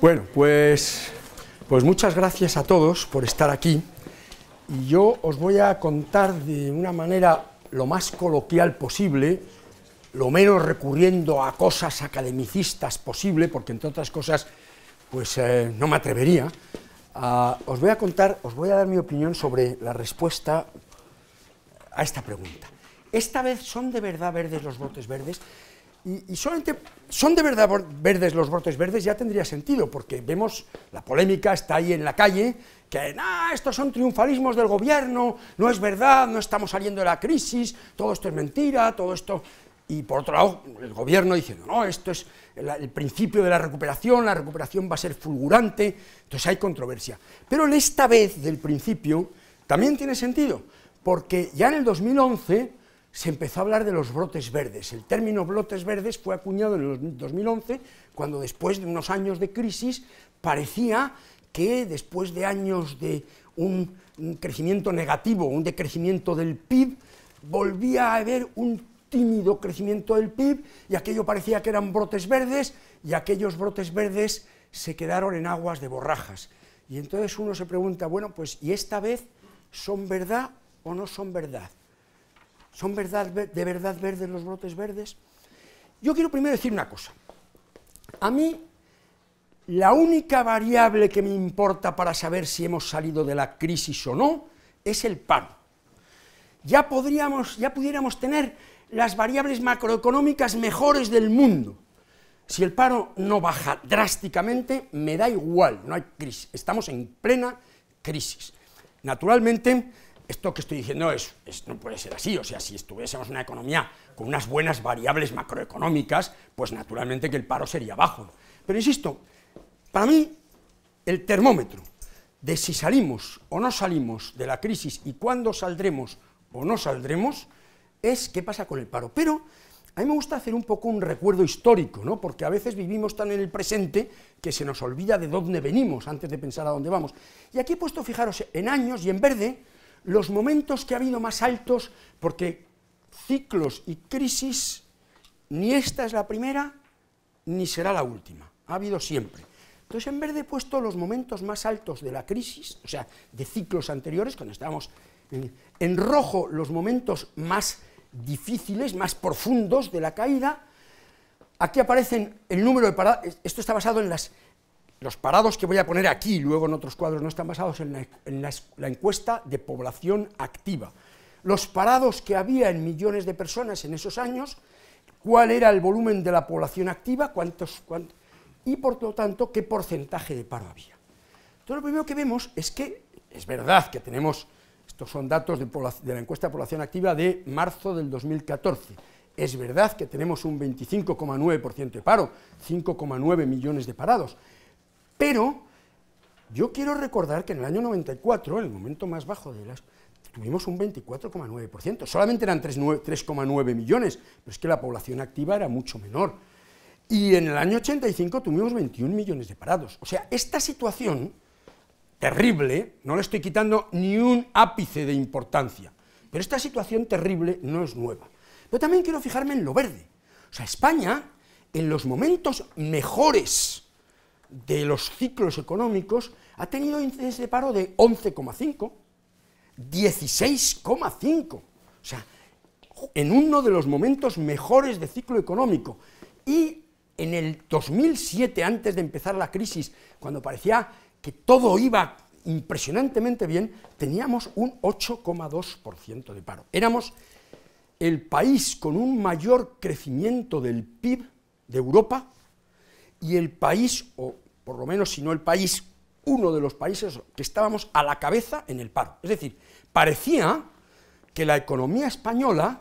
Bueno, pues, pues muchas gracias a todos por estar aquí y yo os voy a contar de una manera lo más coloquial posible, lo menos recurriendo a cosas academicistas posible, porque entre otras cosas, pues eh, no me atrevería. Ah, os voy a contar, os voy a dar mi opinión sobre la respuesta a esta pregunta. ¿Esta vez son de verdad verdes los botes verdes? Y, solamente, ¿son de verdad verdes los brotes verdes? Ya tendría sentido, porque vemos, la polémica está ahí en la calle, que estos son triunfalismos del gobierno, no es verdad, no estamos saliendo de la crisis, todo esto es mentira, todo esto... Y por otro lado, el gobierno diciendo, no, esto es el, principio de la recuperación, la recuperación va a ser fulgurante, entonces hay controversia. Pero esta vez del principio también tiene sentido, porque ya en el 2011 se empezó a hablar de los brotes verdes. El término brotes verdes fue acuñado en el 2011, cuando después de unos años de crisis parecía que después de años de un, crecimiento negativo, un decrecimiento del PIB, volvía a haber un tímido crecimiento del PIB y aquello parecía que eran brotes verdes y aquellos brotes verdes se quedaron en aguas de borrajas. Y entonces uno se pregunta, bueno, pues ¿y esta vez son verdad o no son verdad? ¿Son de verdad verdes los brotes verdes? Yo quiero primero decir una cosa. A mí, la única variable que me importa para saber si hemos salido de la crisis o no es el paro. Ya, podríamos, ya pudiéramos tener las variables macroeconómicas mejores del mundo. Si el paro no baja drásticamente, me da igual, no hay crisis, estamos en plena crisis. Naturalmente, esto que estoy diciendo es, no puede ser así. O sea, si estuviésemos en una economía con unas buenas variables macroeconómicas, pues naturalmente que el paro sería bajo. Pero insisto, para mí el termómetro de si salimos o no salimos de la crisis y cuándo saldremos o no saldremos es qué pasa con el paro. Pero a mí me gusta hacer un poco un recuerdo histórico, porque a veces vivimos tan en el presente que se nos olvida de dónde venimos antes de pensar a dónde vamos. Y aquí he puesto, fijaros, en años y en verde, los momentos que ha habido más altos, porque ciclos y crisis, ni esta es la primera, ni será la última, ha habido siempre. Entonces, en verde he puesto los momentos más altos de la crisis, o sea, de ciclos anteriores, cuando estábamos en, rojo los momentos más difíciles, más profundos de la caída, aquí aparecen el número de paradas, esto está basado en las los parados que voy a poner aquí luego en otros cuadros no están basados en, la, encuesta de población activa. Los parados que había en millones de personas en esos años, cuál era el volumen de la población activa, y por lo tanto qué porcentaje de paro había. Entonces lo primero que vemos es que es verdad que tenemos, estos son datos de, de la encuesta de población activa de marzo del 2014, es verdad que tenemos un 25,9% de paro, 5,9 millones de parados, pero yo quiero recordar que en el año 94, en el momento más bajo de las... Tuvimos un 24,9%, solamente eran 3,9 millones, pero es que la población activa era mucho menor. Y en el año 85 tuvimos 21 millones de parados. O sea, esta situación terrible, no le estoy quitando ni un ápice de importancia, pero esta situación terrible no es nueva. Pero también quiero fijarme en lo verde. O sea, España, en los momentos mejores de los ciclos económicos ha tenido índices de paro de 11,5, 16,5. O sea, en uno de los momentos mejores de ciclo económico. Y en el 2007, antes de empezar la crisis, cuando parecía que todo iba impresionantemente bien, teníamos un 8,2% de paro. Éramos el país con un mayor crecimiento del PIB de Europa y el país, por lo menos si no el país, uno de los países que estábamos a la cabeza en el paro. Es decir, parecía que la economía española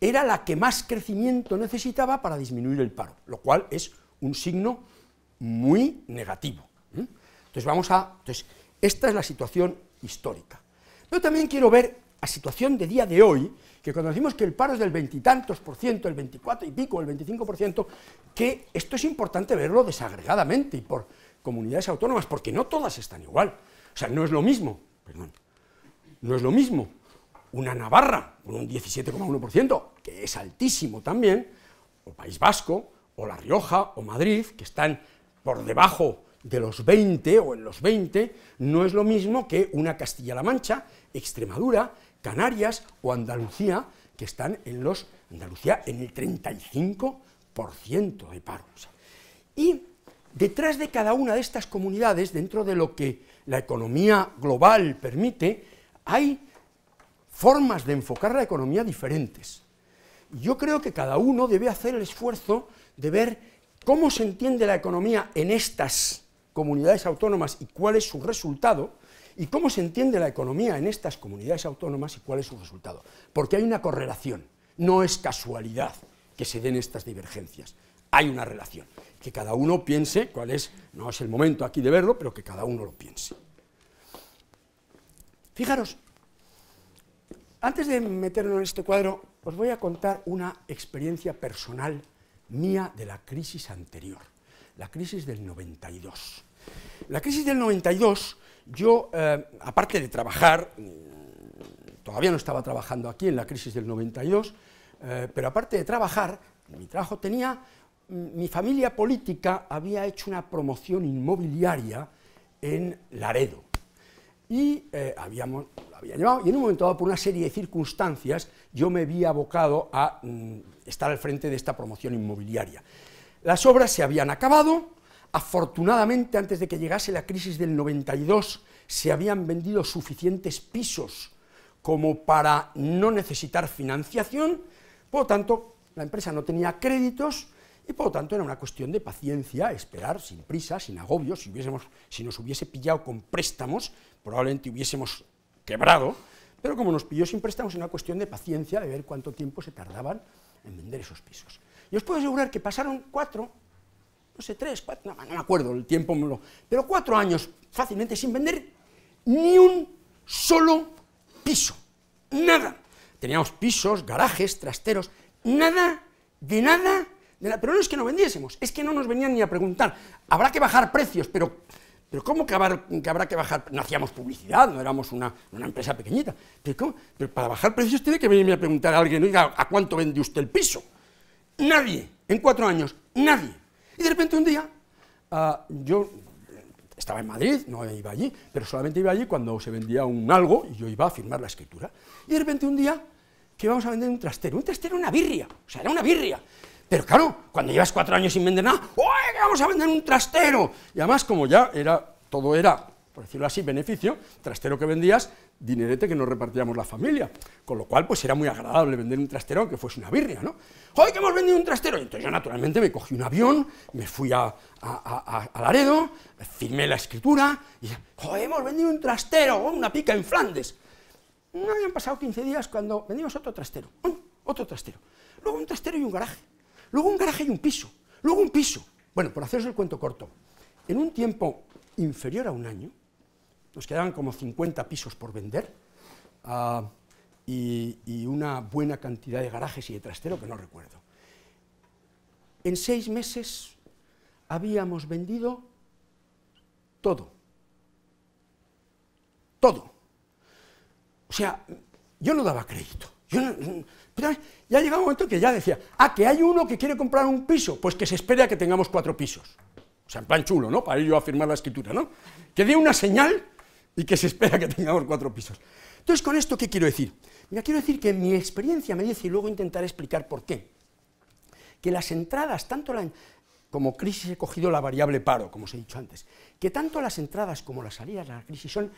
era la que más crecimiento necesitaba para disminuir el paro, lo cual es un signo muy negativo. ¿eh? Entonces, vamos a... Entonces, esta es la situación histórica. Yo también quiero ver la situación de día de hoy, que cuando decimos que el paro es del veintitantos por ciento, el 24 y pico, el veinticinco por ciento, que esto es importante verlo desagregadamente y por comunidades autónomas, porque no todas están igual. O sea, no es lo mismo, perdón, no es lo mismo una Navarra con un 17,1%, que es altísimo también, o País Vasco, o La Rioja, o Madrid, que están por debajo de los 20 o en los 20, no es lo mismo que una Castilla-La Mancha, Extremadura, Canarias o Andalucía, que están en los, Andalucía en el 35% de paro. Y Detrás de cada una de estas comunidades, dentro de lo que la economía global permite, hay formas de enfocar la economía diferentes. Yo creo que cada uno debe hacer el esfuerzo de ver cómo se entiende la economía en estas comunidades autónomas y cuál es su resultado, y cómo se entiende la economía en estas comunidades autónomas y cuál es su resultado. Porque hay una correlación, no es casualidad que se den estas divergencias hay una relación. Que cada uno piense cuál es, no es el momento aquí de verlo, pero que cada uno lo piense. Fijaros, antes de meternos en este cuadro, os voy a contar una experiencia personal mía de la crisis anterior, la crisis del 92. La crisis del 92, yo, eh, aparte de trabajar, mm, todavía no estaba trabajando aquí en la crisis del 92, eh, pero aparte de trabajar, mi trabajo tenía mi familia política había hecho una promoción inmobiliaria en Laredo y eh, habíamos, había llevado, y en un momento dado, por una serie de circunstancias, yo me vi abocado a mm, estar al frente de esta promoción inmobiliaria. Las obras se habían acabado, afortunadamente antes de que llegase la crisis del 92 se habían vendido suficientes pisos como para no necesitar financiación, por lo tanto la empresa no tenía créditos, y por lo tanto era una cuestión de paciencia, esperar sin prisa, sin agobio, si, si nos hubiese pillado con préstamos, probablemente hubiésemos quebrado, pero como nos pilló sin préstamos, era una cuestión de paciencia, de ver cuánto tiempo se tardaban en vender esos pisos. Y os puedo asegurar que pasaron cuatro, no sé, tres, cuatro, no, me acuerdo el tiempo, me lo, pero cuatro años fácilmente sin vender ni un solo piso, nada. Teníamos pisos, garajes, trasteros, nada, de nada, pero no es que no vendiésemos, es que no nos venían ni a preguntar. Habrá que bajar precios, pero, pero ¿cómo que, habrá que, bajar? No hacíamos publicidad, no éramos una, empresa pequeñita. Pero, para bajar precios tiene que venirme a preguntar a alguien, oiga, ¿a cuánto vende usted el piso? Nadie, en cuatro años, nadie. Y de repente un día, ah, yo estaba en Madrid, no iba allí, pero solamente iba allí cuando se vendía un algo y yo iba a firmar la escritura. Y de repente un día que vamos a vender un trastero, un trastero una birria, o sea, era una birria. Pero claro, cuando llevas cuatro años sin vender nada, que vamos a vender un trastero! Y además, como ya era, todo era, por decirlo así, beneficio, trastero que vendías, dinerete que nos repartíamos la familia. Con lo cual, pues era muy agradable vender un trastero, aunque fuese una birria, ¿no? ¡Oye, que hemos vendido un trastero! entonces yo, naturalmente, me cogí un avión, me fui a, a, Laredo, firmé la escritura, y ¡Joder, hemos vendido un trastero! ¡Oh, ¡Una pica en Flandes! No habían pasado 15 días cuando vendimos otro trastero, otro trastero, luego un trastero y un garaje luego un garaje y un piso, luego un piso. Bueno, por haceros el cuento corto, en un tiempo inferior a un año, nos quedaban como 50 pisos por vender ah, y, y una buena cantidad de garajes y de trastero que no recuerdo. En seis meses habíamos vendido todo. Todo. O sea, yo no daba crédito. Yo no, pues, ya, ha llegado un momento que ya decía, ah, que hay uno que quiere comprar un piso, pues que se espere a que tengamos cuatro pisos. O sea, en plan chulo, ¿no? Para ello yo a firmar la escritura, ¿no? Que dé una señal y que se espera que tengamos cuatro pisos. Entonces, ¿con esto qué quiero decir? Mira, quiero decir que mi experiencia me dice, y luego intentaré explicar por qué, que las entradas, tanto la, como crisis he cogido la variable paro, como os he dicho antes, que tanto las entradas como las salidas de la crisis son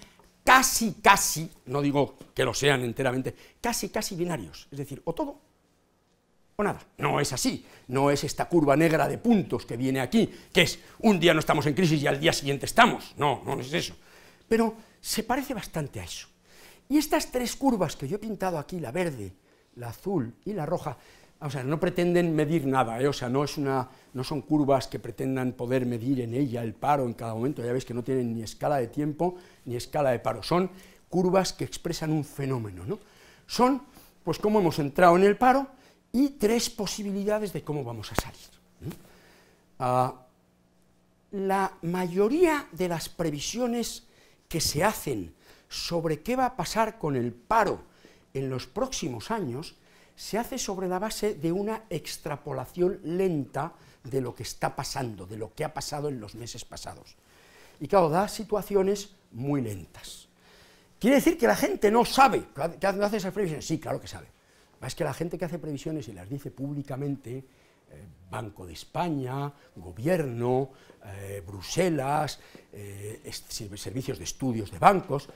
casi, casi, no digo que lo sean enteramente, casi, casi binarios, es decir, o todo o nada. No es así, no es esta curva negra de puntos que viene aquí, que es un día no estamos en crisis y al día siguiente estamos, no, no es eso. Pero se parece bastante a eso. Y estas tres curvas que yo he pintado aquí, la verde, la azul y la roja, o sea, no pretenden medir nada, ¿eh? o sea, no, es una, no son curvas que pretendan poder medir en ella el paro en cada momento, ya veis que no tienen ni escala de tiempo ni escala de paro, son curvas que expresan un fenómeno, ¿no? Son, pues, cómo hemos entrado en el paro y tres posibilidades de cómo vamos a salir. Ah, la mayoría de las previsiones que se hacen sobre qué va a pasar con el paro en los próximos años se hace sobre la base de una extrapolación lenta de lo que está pasando, de lo que ha pasado en los meses pasados. Y claro, da situaciones muy lentas. Quiere decir que la gente no sabe, que hace esas previsiones, sí, claro que sabe. Es que la gente que hace previsiones y las dice públicamente, eh, Banco de España, Gobierno, eh, Bruselas, eh, servicios de estudios de bancos,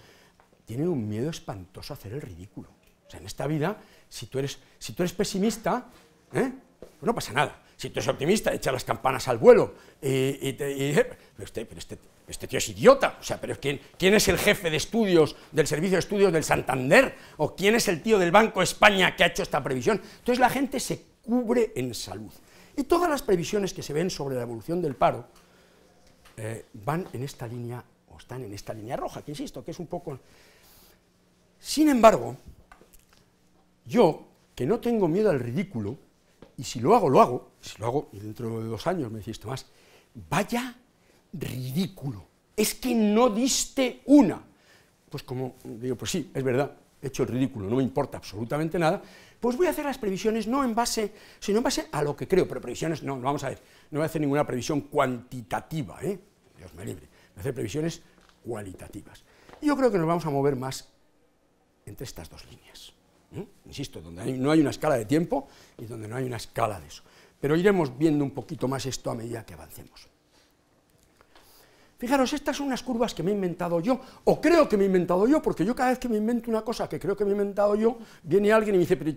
tienen un miedo espantoso a hacer el ridículo. O sea, en esta vida si tú eres, si tú eres pesimista, ¿eh? no pasa nada. Si tú eres optimista, echa las campanas al vuelo. Y, eh, pero este, este, este, tío es idiota. O sea, pero ¿quién, es el jefe de estudios del Servicio de Estudios del Santander? ¿O quién es el tío del Banco España que ha hecho esta previsión? Entonces la gente se cubre en salud. Y todas las previsiones que se ven sobre la evolución del paro eh, van en esta línea, o están en esta línea roja, que insisto, que es un poco... Sin embargo, yo, que no tengo miedo al ridículo, y si lo hago, lo hago, si lo hago, y dentro de dos años me decís, Tomás, vaya ridículo, es que no diste una. Pues como digo, pues sí, es verdad, he hecho el ridículo, no me importa absolutamente nada, pues voy a hacer las previsiones no en base, sino en base a lo que creo, pero previsiones no, no vamos a ver, no voy a hacer ninguna previsión cuantitativa, ¿eh? Dios me libre, voy a hacer previsiones cualitativas. Yo creo que nos vamos a mover más entre estas dos líneas. ¿eh? insisto, donde no hay una escala de tiempo y donde no hay una escala de eso. Pero iremos viendo un poquito más esto a medida que avancemos. Fijaros, estas son unas curvas que me he inventado yo, o creo que me he inventado yo, porque yo cada vez que me invento una cosa que creo que me he inventado yo, viene alguien y me dice, pero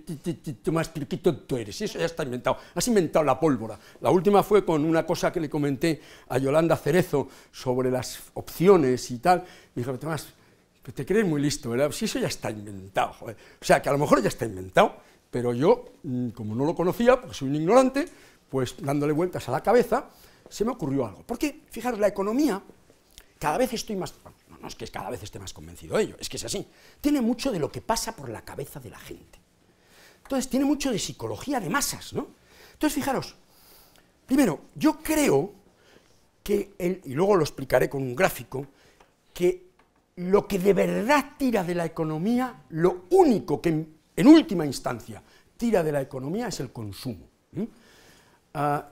tú más tú eres, eso ya está inventado, has inventado la pólvora. La última fue con una cosa que le comenté a Yolanda Cerezo sobre las opciones y tal, me dijo, más te crees muy listo, ¿verdad? Si eso ya está inventado, O sea, que a lo mejor ya está inventado, pero yo, mm, como no lo conocía, porque soy un ignorante, pues dándole vueltas a la cabeza, se me ocurrió algo. Porque, fijaros, la economía, cada vez estoy más... no es que cada vez esté más convencido de ello, es que es así. Tiene mucho de lo que pasa por la cabeza de la gente. Entonces, tiene mucho de psicología de masas, ¿no? Entonces, fijaros, primero, yo creo que, y luego lo explicaré con un gráfico, que lo que de verdad tira de la economía, lo único que en, última instancia tira de la economía es el consumo. Ah,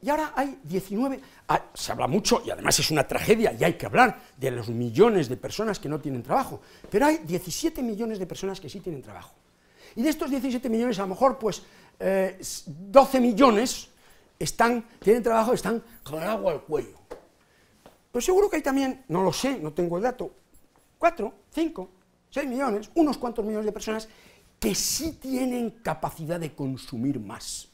y ahora hay 19, ah, se habla mucho, y además es una tragedia, y hay que hablar de los millones de personas que no tienen trabajo, pero hay 17 millones de personas que sí tienen trabajo. Y de estos 17 millones, a lo mejor, pues, 12 eh, millones tienen trabajo, están con el agua al cuello. Pero seguro que hay también, no lo sé, no tengo el dato, cuatro, cinco, seis millones, unos cuantos millones de personas que sí tienen capacidad de consumir más,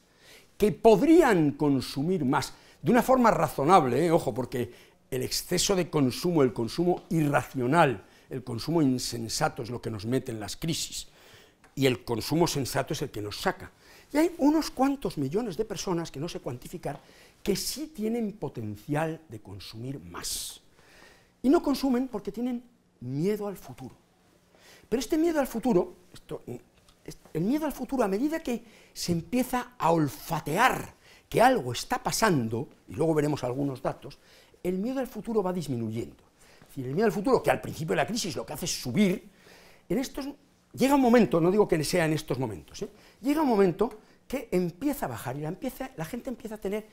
que podrían consumir más, de una forma razonable, ¿eh? ojo, porque el exceso de consumo, el consumo irracional, el consumo insensato es lo que nos mete en las crisis, y el consumo sensato es el que nos saca. Y hay unos cuantos millones de personas, que no sé cuantificar, que sí tienen potencial de consumir más. Y no consumen porque tienen miedo al futuro. Pero este miedo al futuro, esto, el miedo al futuro a medida que se empieza a olfatear que algo está pasando, y luego veremos algunos datos, el miedo al futuro va disminuyendo. Es decir, el miedo al futuro, que al principio de la crisis lo que hace es subir, en estos, llega un momento, no digo que sea en estos momentos, ¿eh? llega un momento que empieza a bajar y la, empieza, la gente empieza a tener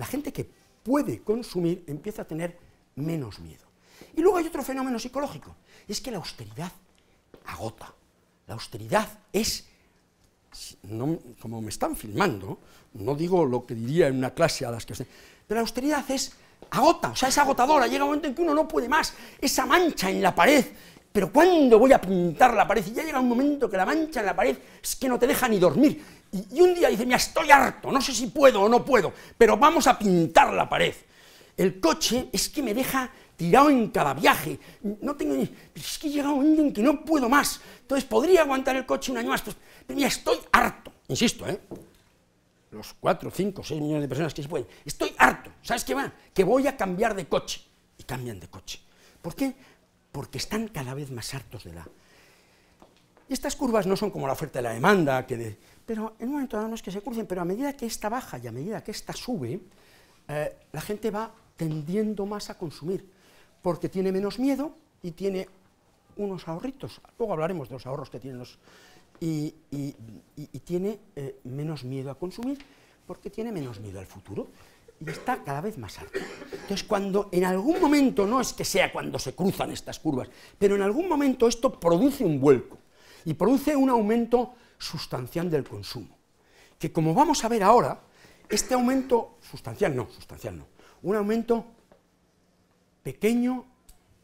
la gente que puede consumir empieza a tener menos miedo. Y luego hay otro fenómeno psicológico, es que la austeridad agota. La austeridad es, como me están filmando, no digo lo que diría en una clase a las que... Pero la austeridad es agota, o sea, es agotadora, llega un momento en que uno no puede más, esa mancha en la pared pero ¿cuándo voy a pintar la pared? Y ya llega un momento que la mancha en la pared es que no te deja ni dormir. Y, un día dice, mira, estoy harto, no sé si puedo o no puedo, pero vamos a pintar la pared. El coche es que me deja tirado en cada viaje. No tengo Es que llega un momento en que no puedo más. Entonces, ¿podría aguantar el coche un año más? Pues, pero mira, estoy harto. Insisto, ¿eh? Los 4, 5, 6 millones de personas que se pueden. Estoy harto. ¿Sabes qué va? Que voy a cambiar de coche. Y cambian de coche. ¿Por qué? porque están cada vez más hartos de la... Estas curvas no son como la oferta y la demanda, que de... pero en un momento dado no es que se crucen, pero a medida que esta baja y a medida que esta sube, eh, la gente va tendiendo más a consumir, porque tiene menos miedo y tiene unos ahorritos. Luego hablaremos de los ahorros que tienen los... Y, tiene eh, menos miedo a consumir porque tiene menos miedo al futuro y está cada vez más alto. Entonces, cuando en algún momento, no es que sea cuando se cruzan estas curvas, pero en algún momento esto produce un vuelco y produce un aumento sustancial del consumo, que como vamos a ver ahora, este aumento sustancial no, sustancial no, un aumento pequeño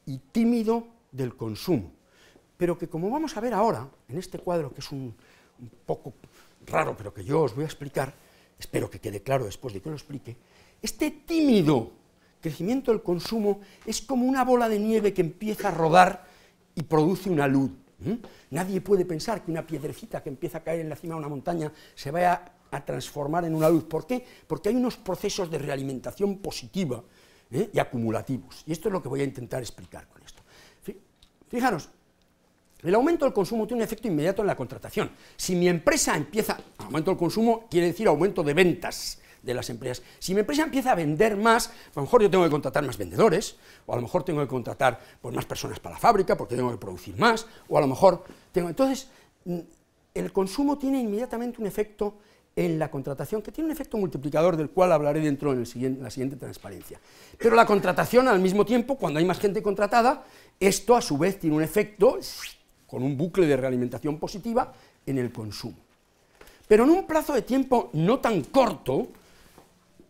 y tímido del consumo, pero que como vamos a ver ahora, en este cuadro que es un, poco raro, pero que yo os voy a explicar, espero que quede claro después de que lo explique, este tímido crecimiento del consumo es como una bola de nieve que empieza a rodar y produce una luz. Nadie puede pensar que una piedrecita que empieza a caer en la cima de una montaña se vaya a transformar en una luz. ¿Por qué? Porque hay unos procesos de realimentación positiva ¿eh? y acumulativos. Y esto es lo que voy a intentar explicar con esto. Fijaros, el aumento del consumo tiene un efecto inmediato en la contratación. Si mi empresa empieza, aumento del consumo quiere decir aumento de ventas de las empresas. Si mi empresa empieza a vender más, a lo mejor yo tengo que contratar más vendedores, o a lo mejor tengo que contratar pues, más personas para la fábrica porque tengo que producir más, o a lo mejor tengo... Entonces, mm, el consumo tiene inmediatamente un efecto en la contratación, que tiene un efecto multiplicador del cual hablaré dentro en, en la siguiente transparencia. Pero la contratación, al mismo tiempo, cuando hay más gente contratada, esto a su vez tiene un efecto con un bucle de realimentación positiva en el consumo. Pero en un plazo de tiempo no tan corto,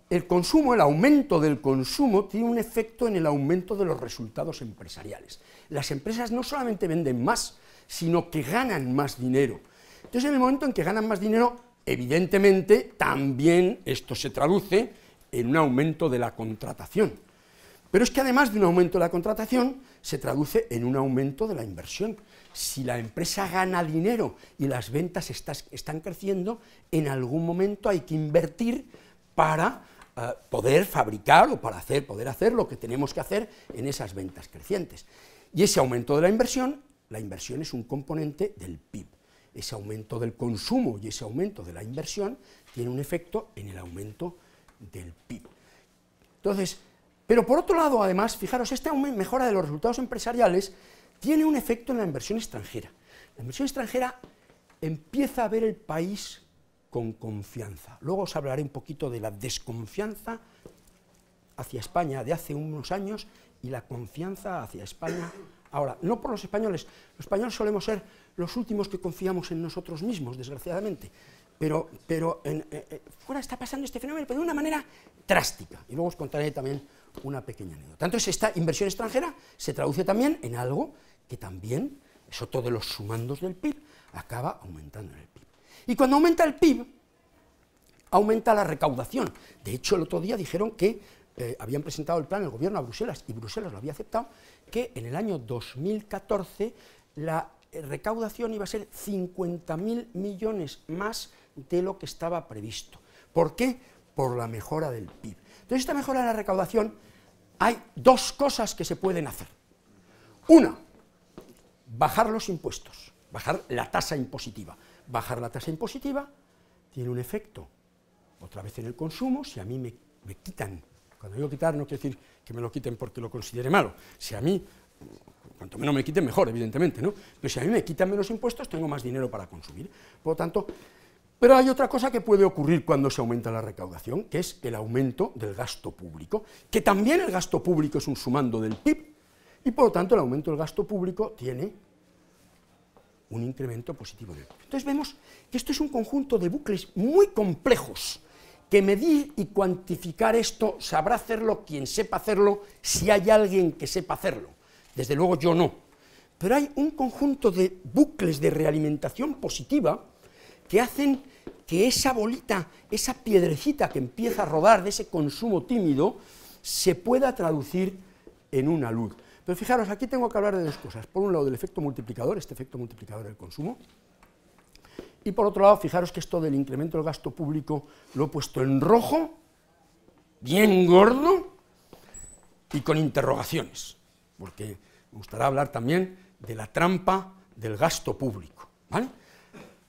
el consumo, el aumento del consumo tiene un efecto en el aumento de los resultados empresariales. Las empresas no solamente venden más, sino que ganan más dinero. Entonces, en el momento en que ganan más dinero, evidentemente también esto se traduce en un aumento de la contratación. Pero es que además de un aumento de la contratación, se traduce en un aumento de la inversión. Si la empresa gana dinero y las ventas están creciendo, en algún momento hay que invertir para poder fabricar o para hacer, poder hacer lo que tenemos que hacer en esas ventas crecientes. Y ese aumento de la inversión, la inversión es un componente del PIB. Ese aumento del consumo y ese aumento de la inversión tiene un efecto en el aumento del PIB. Entonces, pero por otro lado, además, fijaros, esta mejora de los resultados empresariales tiene un efecto en la inversión extranjera. La inversión extranjera empieza a ver el país con confianza. Luego os hablaré un poquito de la desconfianza hacia España de hace unos años y la confianza hacia España ahora. No por los españoles, los españoles solemos ser los últimos que confiamos en nosotros mismos, desgraciadamente, pero, pero eh, eh, fuera está pasando este fenómeno, pero de una manera drástica. Y luego os contaré también una pequeña anécdota. Entonces, esta inversión extranjera se traduce también en algo que también eso todos los sumandos del PIB, acaba aumentando en el PIB. Y cuando aumenta el PIB, aumenta la recaudación. De hecho, el otro día dijeron que eh, habían presentado el plan el gobierno a Bruselas y Bruselas lo había aceptado, que en el año 2014 la eh, recaudación iba a ser 50.000 millones más de lo que estaba previsto. ¿Por qué? Por la mejora del PIB. Entonces, esta mejora de la recaudación, hay dos cosas que se pueden hacer. Una, bajar los impuestos, bajar la tasa impositiva bajar la tasa impositiva tiene un efecto, otra vez en el consumo, si a mí me, quitan, cuando digo quitar no quiero decir que me lo quiten porque lo considere malo, si a mí, cuanto menos me quiten mejor, evidentemente, ¿no? Pero si a mí me quitan menos impuestos, tengo más dinero para consumir. Por lo tanto, pero hay otra cosa que puede ocurrir cuando se aumenta la recaudación, que es el aumento del gasto público, que también el gasto público es un sumando del PIB, y por lo tanto el aumento del gasto público tiene un incremento positivo del Entonces vemos que esto es un conjunto de bucles muy complejos, que medir y cuantificar esto sabrá hacerlo quien sepa hacerlo, si hay alguien que sepa hacerlo. Desde luego yo no. Pero hay un conjunto de bucles de realimentación positiva que hacen que esa bolita, esa piedrecita que empieza a rodar de ese consumo tímido, se pueda traducir en una luz. Pero fijaros, aquí tengo que hablar de dos cosas. Por un lado, del efecto multiplicador, este efecto multiplicador del consumo. Y por otro lado, fijaros que esto del incremento del gasto público lo he puesto en rojo, bien gordo y con interrogaciones. Porque me gustará hablar también de la trampa del gasto público. ¿vale?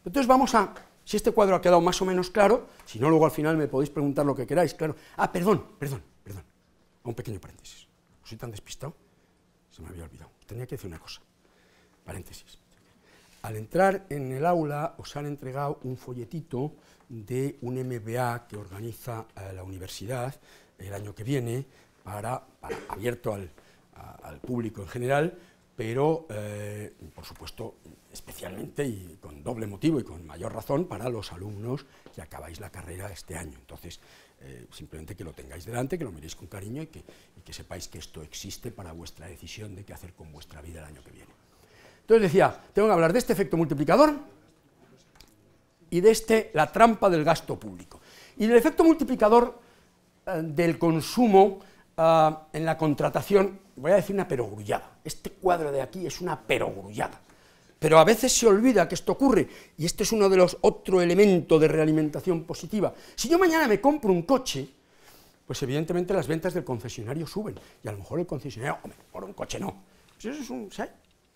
Entonces vamos a, si este cuadro ha quedado más o menos claro, si no luego al final me podéis preguntar lo que queráis, claro. Ah, perdón, perdón, perdón, un pequeño paréntesis. ¿Soy tan despistado? se me había olvidado. Tenía que decir una cosa, paréntesis. Al entrar en el aula os han entregado un folletito de un MBA que organiza eh, la universidad el año que viene, para, abierto al, público en general, pero eh, por supuesto especialmente y con doble motivo y con mayor razón para los alumnos que acabáis la carrera este año. Entonces, eh, simplemente que lo tengáis delante, que lo miréis con cariño y que, sepáis que esto existe para vuestra decisión de qué hacer con vuestra vida el año que viene. Entonces decía, tengo que hablar de este efecto multiplicador y de este, la trampa del gasto público. Y del efecto multiplicador eh, del consumo eh, en la contratación, voy a decir una perogrullada. Este cuadro de aquí es una perogrullada. Pero a veces se olvida que esto ocurre, y este es uno de los otro elemento de realimentación positiva. Si yo mañana me compro un coche, pues evidentemente las ventas del concesionario suben, y a lo mejor el concesionario, por un coche no. Si pues es un, hay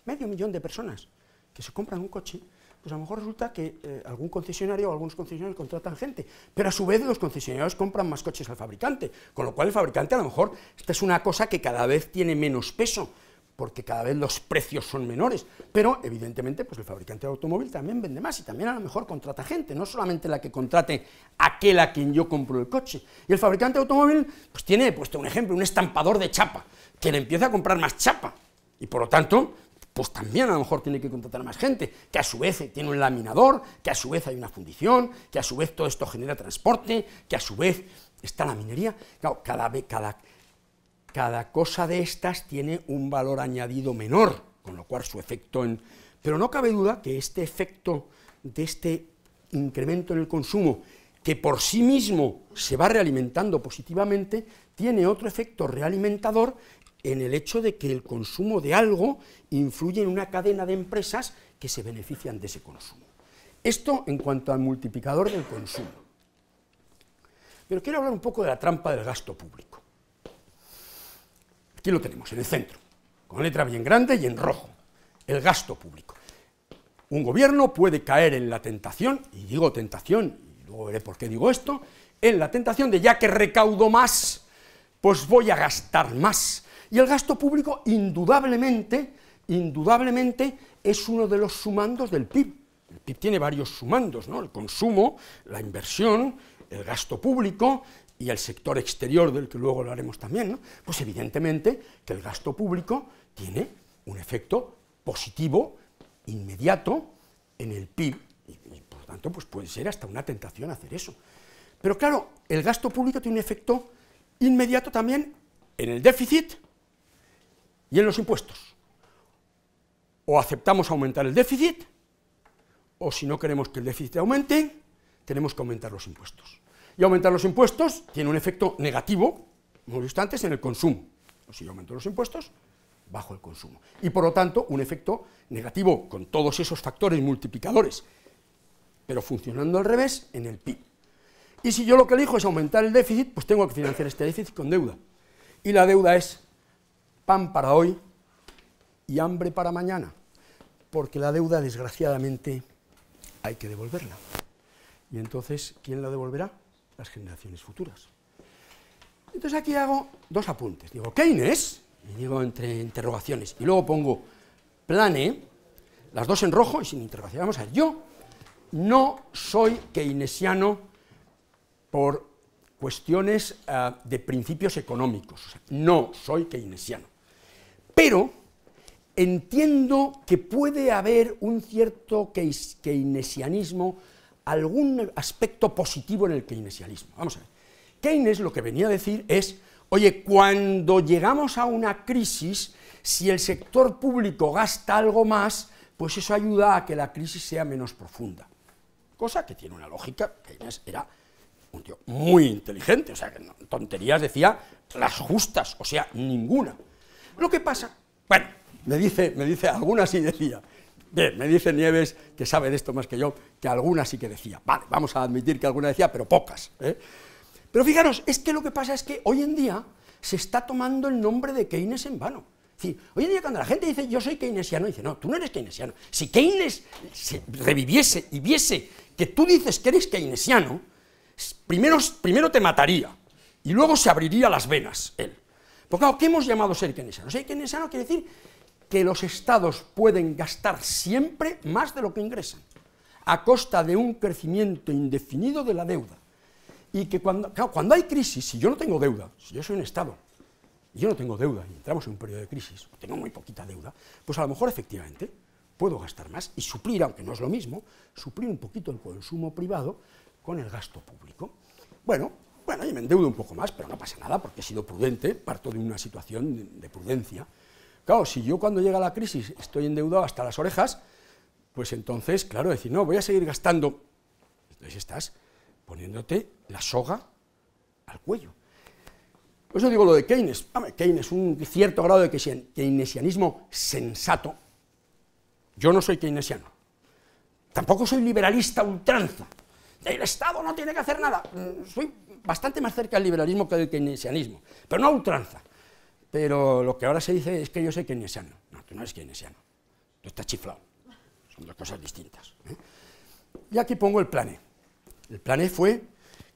medio millón de personas que se compran un coche, pues a lo mejor resulta que eh, algún concesionario o algunos concesionarios contratan gente, pero a su vez los concesionarios compran más coches al fabricante, con lo cual el fabricante a lo mejor, esta es una cosa que cada vez tiene menos peso, porque cada vez los precios son menores, pero evidentemente pues el fabricante de automóvil también vende más y también a lo mejor contrata gente, no solamente la que contrate aquel a quien yo compro el coche. Y el fabricante de automóvil pues tiene, puesto un ejemplo, un estampador de chapa, que le empieza a comprar más chapa y por lo tanto pues también a lo mejor tiene que contratar más gente, que a su vez tiene un laminador, que a su vez hay una fundición, que a su vez todo esto genera transporte, que a su vez está la minería. Claro, cada, cada, cada cosa de estas tiene un valor añadido menor, con lo cual su efecto en... Pero no cabe duda que este efecto de este incremento en el consumo, que por sí mismo se va realimentando positivamente, tiene otro efecto realimentador en el hecho de que el consumo de algo influye en una cadena de empresas que se benefician de ese consumo. Esto en cuanto al multiplicador del consumo. Pero quiero hablar un poco de la trampa del gasto público. Aquí lo tenemos, en el centro, con letra bien grande y en rojo, el gasto público. Un gobierno puede caer en la tentación, y digo tentación, y luego veré por qué digo esto, en la tentación de ya que recaudo más, pues voy a gastar más. Y el gasto público indudablemente, indudablemente es uno de los sumandos del PIB. El PIB tiene varios sumandos, ¿no? El consumo, la inversión, el gasto público, y el sector exterior, del que luego hablaremos también, pues evidentemente que el gasto público tiene un efecto positivo, inmediato, en el PIB, y, por lo tanto pues puede ser hasta una tentación hacer eso. Pero claro, el gasto público tiene un efecto inmediato también en el déficit y en los impuestos. O aceptamos aumentar el déficit, o si no queremos que el déficit aumente, tenemos que aumentar los impuestos. Y aumentar los impuestos tiene un efecto negativo, como visto antes, en el consumo. Pues si yo aumento los impuestos, bajo el consumo. Y por lo tanto, un efecto negativo con todos esos factores multiplicadores, pero funcionando al revés en el PIB. Y si yo lo que elijo es aumentar el déficit, pues tengo que financiar este déficit con deuda. Y la deuda es pan para hoy y hambre para mañana, porque la deuda, desgraciadamente, hay que devolverla. Y entonces, ¿quién la devolverá? las generaciones futuras. Entonces aquí hago dos apuntes. Digo, Keynes, y digo entre interrogaciones, y luego pongo plane, las dos en rojo y sin interrogación. Vamos a ver, yo no soy keynesiano por cuestiones eh, de principios económicos, no soy keynesiano, pero entiendo que puede haber un cierto keynesianismo algún aspecto positivo en el keynesianismo. Vamos a ver. Keynes lo que venía a decir es, oye, cuando llegamos a una crisis, si el sector público gasta algo más, pues eso ayuda a que la crisis sea menos profunda. Cosa que tiene una lógica, Keynes era un tío muy inteligente, o sea, que tonterías decía las justas, o sea, ninguna. Lo que pasa, bueno, me dice, me dice algunas y decía, Bien, me dice Nieves, que sabe de esto más que yo, que algunas sí que decía. Vale, vamos a admitir que alguna decía, pero pocas. ¿eh? Pero fijaros, es que lo que pasa es que hoy en día se está tomando el nombre de Keynes en vano. Es hoy en día cuando la gente dice yo soy keynesiano, dice, no, tú no eres keynesiano. Si Keynes reviviese y viese que tú dices que eres keynesiano, primero, primero te mataría y luego se abriría las venas él. Porque claro, ¿qué hemos llamado ser keynesiano? Ser keynesiano quiere decir que los estados pueden gastar siempre más de lo que ingresan, a costa de un crecimiento indefinido de la deuda. Y que cuando, hay crisis, si yo no tengo deuda, si yo soy un estado, y yo no tengo deuda, y entramos en un periodo de crisis, tengo muy poquita deuda, pues a lo mejor efectivamente puedo gastar más y suplir, aunque no es lo mismo, suplir un poquito el consumo privado con el gasto público. Bueno, bueno, yo me endeudo un poco más, pero no pasa nada porque he sido prudente, parto de una situación de prudencia. Claro, si yo cuando llega la crisis estoy endeudado hasta las orejas, pues entonces, claro, decir, no, voy a seguir gastando. Entonces estás poniéndote la soga al cuello. Por eso digo lo de Keynes. Keynes, un cierto grado de keynesianismo sensato. Yo no soy keynesiano. Tampoco soy liberalista ultranza. El Estado no tiene que hacer nada. Mm, soy bastante más cerca del liberalismo que del keynesianismo, pero no a ultranza. Pero lo que ahora se dice es que yo soy keynesiano. No, tú no eres keynesiano. Tú estás chiflado. Son dos cosas distintas. ¿eh? Y aquí pongo el plan. E. El plan e fue,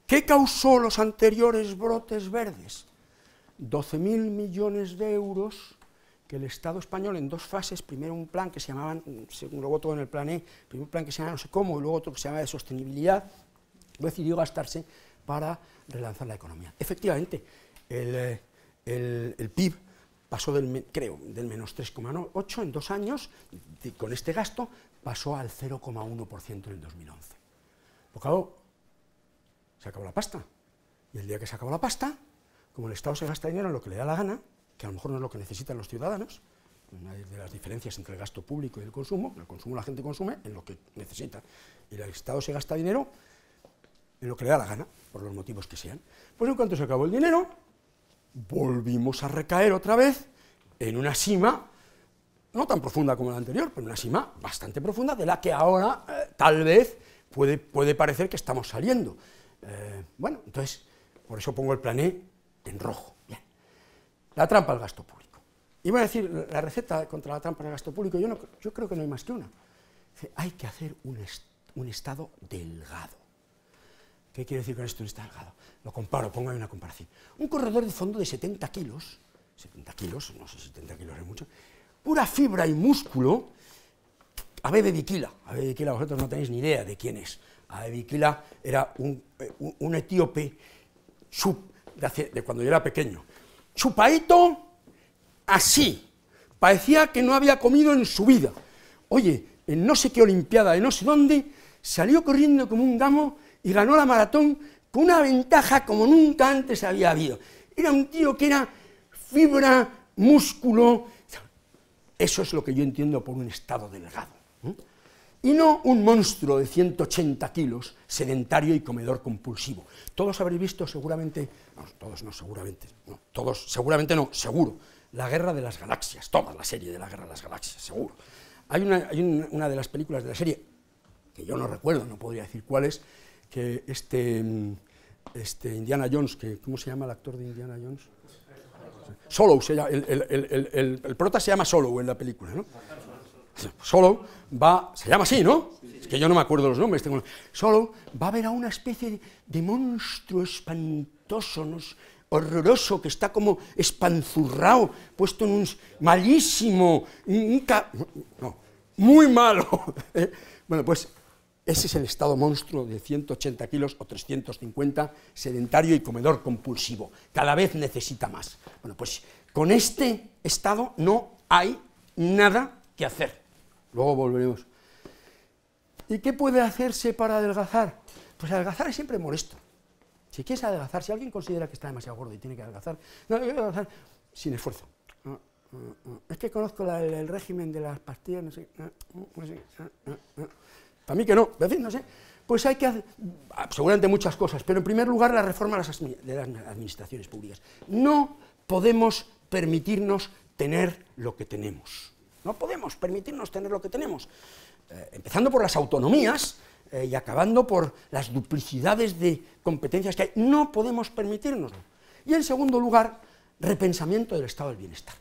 ¿qué causó los anteriores brotes verdes? 12.000 millones de euros que el Estado español en dos fases, primero un plan que se llamaba, según luego todo en el plan E, primero un plan que se llamaba no sé cómo y luego otro que se llama de sostenibilidad, decidió gastarse para relanzar la economía. Efectivamente, el, eh, el, PIB pasó del, creo, del menos 3,8 en dos años, y con este gasto pasó al 0,1% en el 2011. Por cabo, se acabó la pasta. Y el día que se acabó la pasta, como el Estado se gasta dinero en lo que le da la gana, que a lo mejor no es lo que necesitan los ciudadanos, una de las diferencias entre el gasto público y el consumo, el consumo la gente consume en lo que necesita, y el Estado se gasta dinero en lo que le da la gana, por los motivos que sean. Pues en cuanto se acabó el dinero, volvimos a recaer otra vez en una sima, no tan profunda como la anterior, pero una sima bastante profunda, de la que ahora eh, tal vez puede, puede, parecer que estamos saliendo. Eh, bueno, entonces, por eso pongo el plané e en rojo. La trampa al gasto público. Y voy a decir, la receta contra la trampa al gasto público, yo, yo creo que no hay más que una. Hay que hacer un Estado delgado. ¿Qué quiero decir con esto en este Lo comparo, póngame una comparación. Un corredor de fondo de 70 kilos, 70 kilos, no sé, 70 kilos es mucho, pura fibra y músculo, Abebe Bikila. Abebe Bikila, vosotros no tenéis ni idea de quién es. Abebe Bikila era un, eh, un, etíope de, cuando yo era pequeño. Chupaito así. Parecía que no había comido en su vida. Oye, en no sé qué olimpiada, en no sé dónde, salió corriendo como un gamo y ganó la maratón con una ventaja como nunca antes había habido. Era un tío que era fibra, músculo. Eso es lo que yo entiendo por un estado delgado. ¿eh? Y no un monstruo de 180 kilos, sedentario y comedor compulsivo. Todos habréis visto seguramente, todos no, seguramente, todos, seguramente no, seguro, la Guerra de las Galaxias, toda la serie de la Guerra de las Galaxias, seguro. Hay una, una de las películas de la serie, que yo no recuerdo, no podría decir cuál es, que este, mm, este Indiana Jones, que, ¿cómo se llama el actor de Indiana Jones? Solo, el, prota se llama Solo en la película, ¿no? Solo va, se llama así, ¿no? Es que yo no me acuerdo los nombres. Tengo... Solo va a ver a una especie de monstruo espantoso, horroroso, que está como espanzurrado, puesto en un malísimo, un no, muy malo. ¿eh? bueno, pues ese es el estado monstruo de 180 kilos o 350, sedentario y comedor compulsivo. Cada vez necesita más. Bueno, pues con este estado no hay nada que hacer. Luego volveremos. ¿Y qué puede hacerse para adelgazar? Pues adelgazar es siempre molesto. Si quieres adelgazar, si alguien considera que está demasiado gordo y tiene que adelgazar, no, adelgazar sin esfuerzo. Ah, ah, ah. Es que conozco el, régimen de las pastillas, no sé. No, sé para mí que no, pues hay que hacer seguramente muchas cosas, pero en primer lugar la reforma de las administraciones públicas. No podemos permitirnos tener lo que tenemos. No podemos permitirnos tener lo que tenemos. Eh, empezando por las autonomías eh, y acabando por las duplicidades de competencias que hay. No podemos permitirnoslo. Y en segundo lugar, repensamiento del estado del bienestar.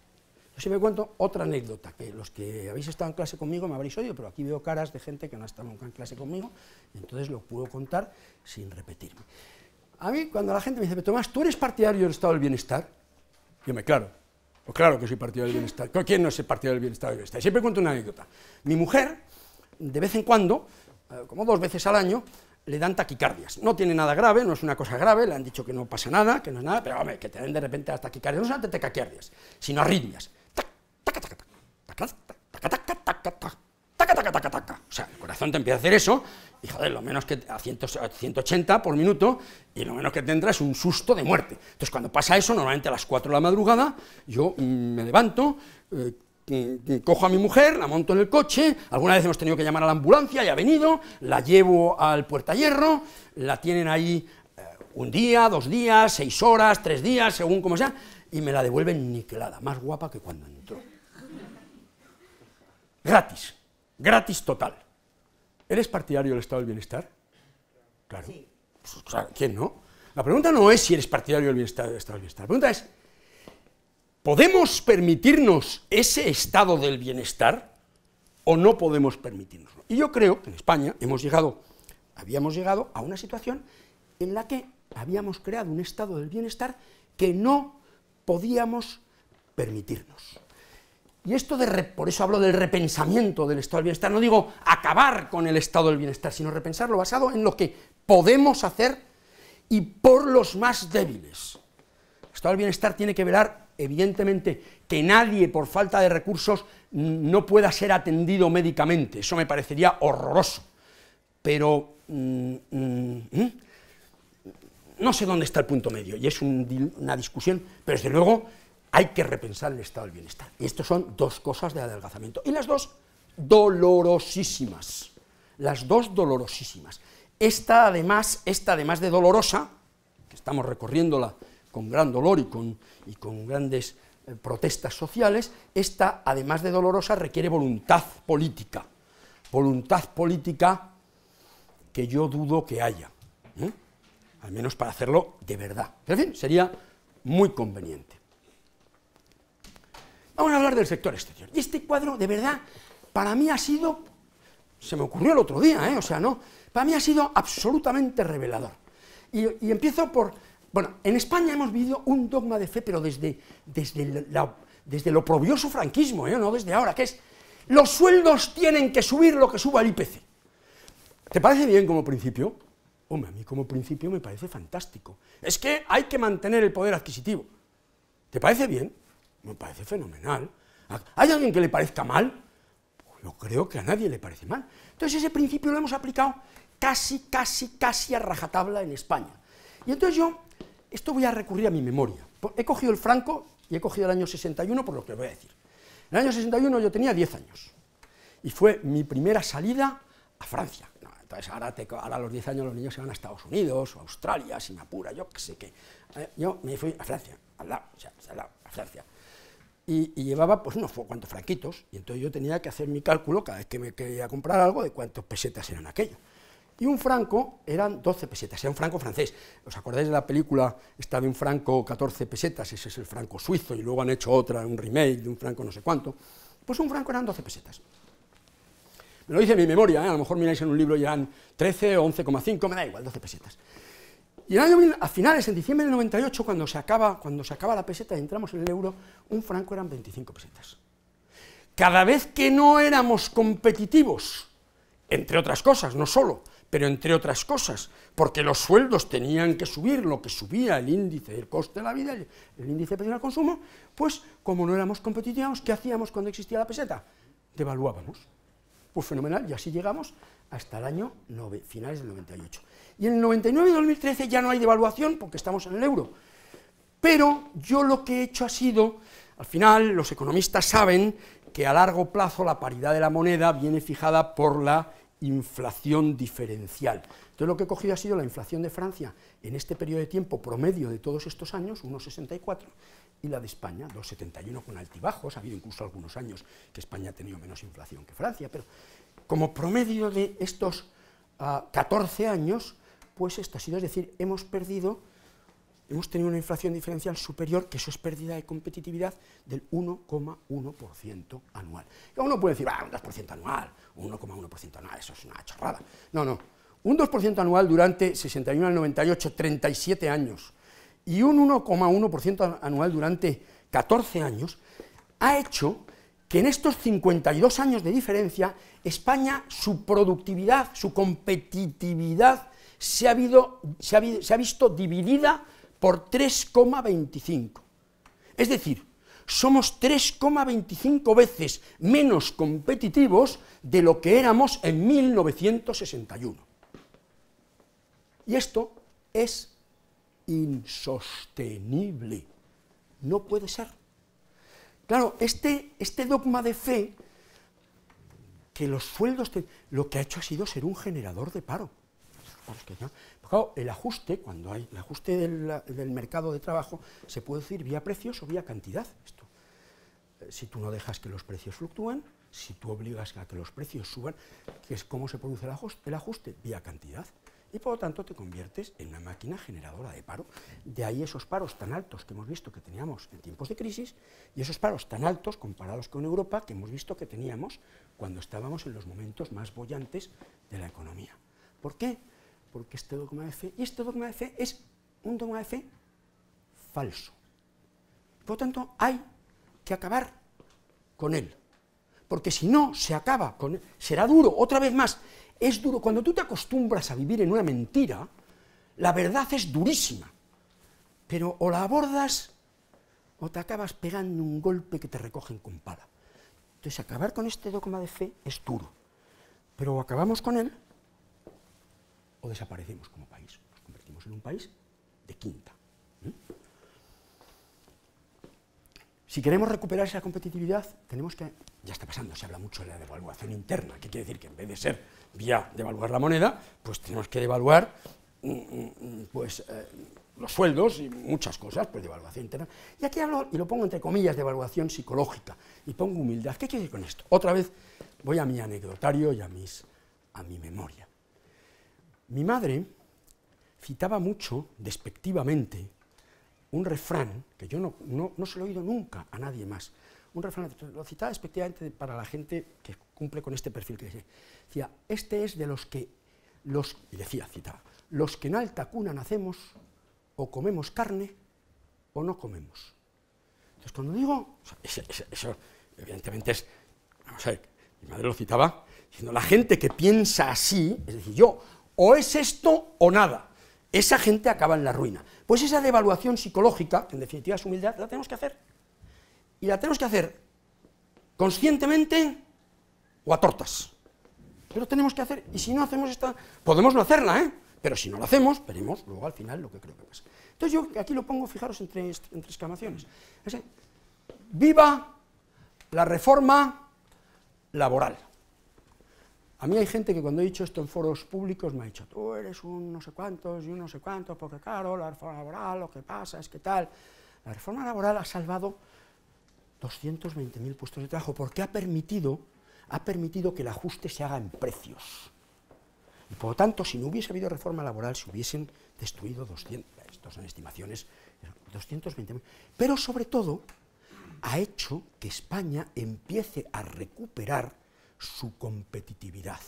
Yo siempre cuento otra anécdota, que los que habéis estado en clase conmigo me habréis oído, pero aquí veo caras de gente que no ha estado nunca en clase conmigo, entonces lo puedo contar sin repetirme. A mí, cuando la gente me dice, Tomás, ¿tú eres partidario del estado del bienestar? Yo me, claro, pues claro que soy partidario del bienestar. ¿Quién no es partidario del bienestar del bienestar? Siempre cuento una anécdota. Mi mujer, de vez en cuando, eh, como dos veces al año, le dan taquicardias. No tiene nada grave, no es una cosa grave, le han dicho que no pasa nada, que no es nada, pero que te den de repente las taquicardias, no son taquicardias, sino arritmias. O sea, el corazón te empieza a hacer eso, y joder, lo menos que a, 180 por minuto, y lo menos que tendrá es un susto de muerte. Entonces, cuando pasa eso, normalmente a las 4 de la madrugada, yo mm, me levanto, eh, mm, cojo a mi mujer, la monto en el coche, alguna vez hemos tenido que llamar a la ambulancia, y ha venido, la llevo al puerta hierro, la tienen ahí eh, un día, dos días, seis horas, tres días, según como sea, y me la devuelven niquelada, más guapa que cuando Gratis, gratis total. ¿Eres partidario del estado del bienestar? Claro. Pues, ¿Quién no? La pregunta no es si eres partidario del bienestar, del estado del bienestar. La pregunta es, ¿podemos permitirnos ese estado del bienestar o no podemos permitirnoslo? Y yo creo que en España hemos llegado, habíamos llegado a una situación en la que habíamos creado un estado del bienestar que no podíamos permitirnos. Y esto de, por eso hablo del repensamiento del estado del bienestar, no digo acabar con el estado del bienestar, sino repensarlo basado en lo que podemos hacer y por los más débiles. El estado del bienestar tiene que velar, evidentemente, que nadie por falta de recursos no pueda ser atendido médicamente, eso me parecería horroroso, pero mm, mm, ¿eh? no sé dónde está el punto medio, y es una discusión, pero desde luego hay que repensar el estado del bienestar. Y estas son dos cosas de adelgazamiento. Y las dos dolorosísimas. Las dos dolorosísimas. Esta además, esta además de dolorosa, que estamos recorriéndola con gran dolor y con, grandes eh, protestas sociales, esta además de dolorosa requiere voluntad política. Voluntad política que yo dudo que haya. ¿eh? Al menos para hacerlo de verdad. Pero en fin, sería muy conveniente. Vamos a hablar del sector exterior. Y este cuadro, de verdad, para mí ha sido, se me ocurrió el otro día, ¿eh? o sea, no, para mí ha sido absolutamente revelador. Y, empiezo por, bueno, en España hemos vivido un dogma de fe, pero desde, desde, la, desde el oprobioso franquismo, ¿eh? no desde ahora, que es, los sueldos tienen que subir lo que suba el IPC. ¿Te parece bien como principio? Hombre, a mí como principio me parece fantástico. Es que hay que mantener el poder adquisitivo. ¿Te parece bien? me parece fenomenal. ¿Hay alguien que le parezca mal? Pues yo creo que a nadie le parece mal. Entonces ese principio lo hemos aplicado casi, casi, casi a rajatabla en España. Y entonces yo, esto voy a recurrir a mi memoria. He cogido el franco y he cogido el año 61 por lo que voy a decir. En el año 61 yo tenía 10 años y fue mi primera salida a Francia. entonces ahora, te, ahora, a los 10 años los niños se van a Estados Unidos o Australia, Singapur, yo qué sé qué. Eh, yo me fui a Francia, al lado, al lado, a Francia y, llevaba pues unos cuantos franquitos, y entonces yo tenía que hacer mi cálculo cada vez que me quería comprar algo de cuántos pesetas eran aquello. Y un franco eran 12 pesetas, era un franco francés. ¿Os acordáis de la película estaba un franco 14 pesetas? Ese es el franco suizo, y luego han hecho otra, un remake de un franco no sé cuánto. Pues un franco eran 12 pesetas. Me lo dice mi memoria, ¿eh? a lo mejor miráis en un libro y eran 13 o 11,5, me da igual, 12 pesetas. Y a finales, en diciembre del 98, cuando se, acaba, cuando se acaba la peseta y entramos en el euro, un franco eran 25 pesetas. Cada vez que no éramos competitivos, entre otras cosas, no solo, pero entre otras cosas, porque los sueldos tenían que subir, lo que subía el índice del coste de la vida, el, índice de petición al consumo, pues como no éramos competitivos, ¿qué hacíamos cuando existía la peseta? Devaluábamos. Pues fenomenal, y así llegamos hasta el año finales del 98. Y en el 99 y 2013 ya no hay devaluación porque estamos en el euro. Pero yo lo que he hecho ha sido, al final los economistas saben que a largo plazo la paridad de la moneda viene fijada por la inflación diferencial. Entonces lo que he cogido ha sido la inflación de Francia en este periodo de tiempo promedio de todos estos años, 1,64, y la de España, 2,71 con altibajos, ha habido incluso algunos años que España ha tenido menos inflación que Francia, pero como promedio de estos 14 ah, años, pues esto ha sido, es decir, hemos perdido, hemos tenido una inflación diferencial superior, que eso es pérdida de competitividad del 1,1% anual. uno puede decir, ah, un 2% anual, 1,1% anual, eso es una chorrada. No, no, un 2% anual durante 61 al 98, 37 años, y un 1,1% anual durante 14 años, ha hecho que en estos 52 años de diferencia, España, su productividad, su competitividad se ha, visto dividida por 3,25. Es decir, somos 3,25 veces menos competitivos de lo que éramos en 1961. Y esto es insostenible. No puede ser. Claro, este, este dogma de fe, que los sueldos, lo que ha hecho ha sido ser un generador de paro porque, el ajuste, cuando hay el ajuste del, mercado de trabajo, se puede decir vía precios o vía cantidad. Esto. Eh, si tú no dejas que los precios fluctúen, si tú obligas a que los precios suban, es cómo se produce el ajuste, el ajuste vía cantidad. Y por lo tanto te conviertes en una máquina generadora de paro. De ahí esos paros tan altos que hemos visto que teníamos en tiempos de crisis y esos paros tan altos comparados con Europa que hemos visto que teníamos cuando estábamos en los momentos más bollantes de la economía. ¿Por qué? porque este dogma de fe, y este dogma de fe es un dogma de fe falso. Por lo tanto, hay que acabar con él, porque si no se acaba con él, será duro, otra vez más, es duro. Cuando tú te acostumbras a vivir en una mentira, la verdad es durísima, pero o la abordas o te acabas pegando un golpe que te recogen con pala. Entonces, acabar con este dogma de fe es duro, pero acabamos con él desaparecemos como país. Nos convertimos en un país de quinta. ¿eh? Si queremos recuperar esa competitividad, tenemos que... Ya está pasando, se habla mucho de la devaluación interna, que quiere decir que en vez de ser vía devaluar la moneda, pues tenemos que devaluar mm, mm, mm, pues, eh, los sueldos y muchas cosas, pues devaluación interna. Y aquí hablo, y lo pongo entre comillas, devaluación psicológica, y pongo humildad. ¿Qué quiere decir con esto? Otra vez voy a mi anecdotario y a, mis, a mi memoria. Mi madre citaba mucho, despectivamente, un refrán, que yo no, se lo he oído nunca a nadie más, un refrán, lo citaba despectivamente para la gente que cumple con este perfil que decía, este es de los que, los, y decía, citaba, los que en alta cuna nacemos o comemos carne o no comemos. Entonces, cuando digo, eso, eso, evidentemente es, vamos a ver, mi madre lo citaba, diciendo, la gente que piensa así, es decir, yo, o es esto o nada. Esa gente acaba en la ruina. Pues esa devaluación psicológica, que en definitiva es humildad, la tenemos que hacer. Y la tenemos que hacer conscientemente o a tortas. Pero tenemos que hacer, y si no hacemos esta, podemos no hacerla, ¿eh? Pero si no la hacemos, veremos luego al final lo que creo que pasa. Entonces yo aquí lo pongo, fijaros, entre, tres exclamaciones. viva la reforma laboral. A mí hay gente que cuando he dicho esto en foros públicos me ha dicho, tú eres un no sé cuántos y un no sé cuántos, porque caro la reforma laboral, lo que pasa es que tal. La reforma laboral ha salvado 220.000 puestos de trabajo porque ha permitido, ha permitido que el ajuste se haga en precios. Y por lo tanto, si no hubiese habido reforma laboral, se hubiesen destruido 200, estos son estimaciones, 220.000. Pero sobre todo, ha hecho que España empiece a recuperar su competitividad,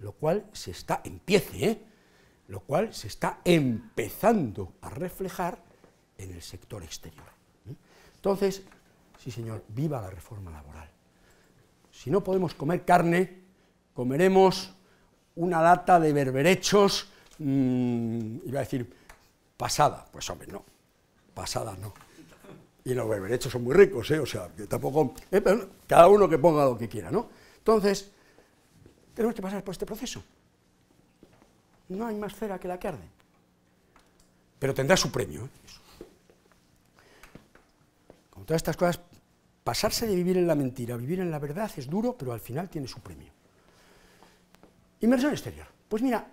lo cual se está, empiece, ¿eh? lo cual se está empezando a reflejar en el sector exterior. ¿eh? Entonces, sí señor, viva la reforma laboral. Si no podemos comer carne, comeremos una lata de berberechos, mm, iba a decir, pasada, pues hombre, no, pasada no. Y los berberechos son muy ricos, ¿eh? o sea, que tampoco, cada uno que ponga lo que quiera, ¿no? Entonces, tenemos que pasar por este proceso. No hay más cera que la que arde. Pero tendrá su premio. ¿eh? Con todas estas cosas, pasarse de vivir en la mentira a vivir en la verdad es duro, pero al final tiene su premio. Inversión exterior. Pues mira,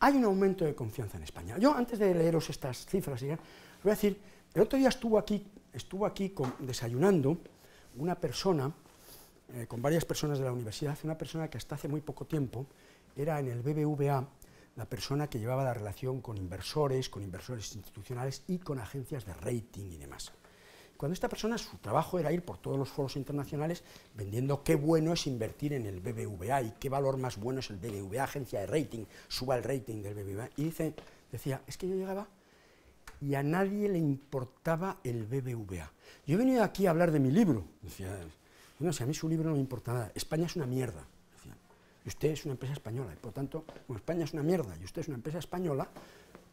hay un aumento de confianza en España. Yo, antes de leeros estas cifras, voy a decir, el otro día estuvo aquí, estuvo aquí desayunando una persona eh, con varias personas de la universidad, una persona que hasta hace muy poco tiempo era en el BBVA la persona que llevaba la relación con inversores, con inversores institucionales y con agencias de rating y demás. Cuando esta persona, su trabajo era ir por todos los foros internacionales vendiendo qué bueno es invertir en el BBVA y qué valor más bueno es el BBVA, agencia de rating, suba el rating del BBVA. Y dice, decía, es que yo llegaba y a nadie le importaba el BBVA. Yo he venido aquí a hablar de mi libro. Decía, a mí su libro no me importa nada, España es una mierda. Y usted es una empresa española, y por tanto, como España es una mierda y usted es una empresa española,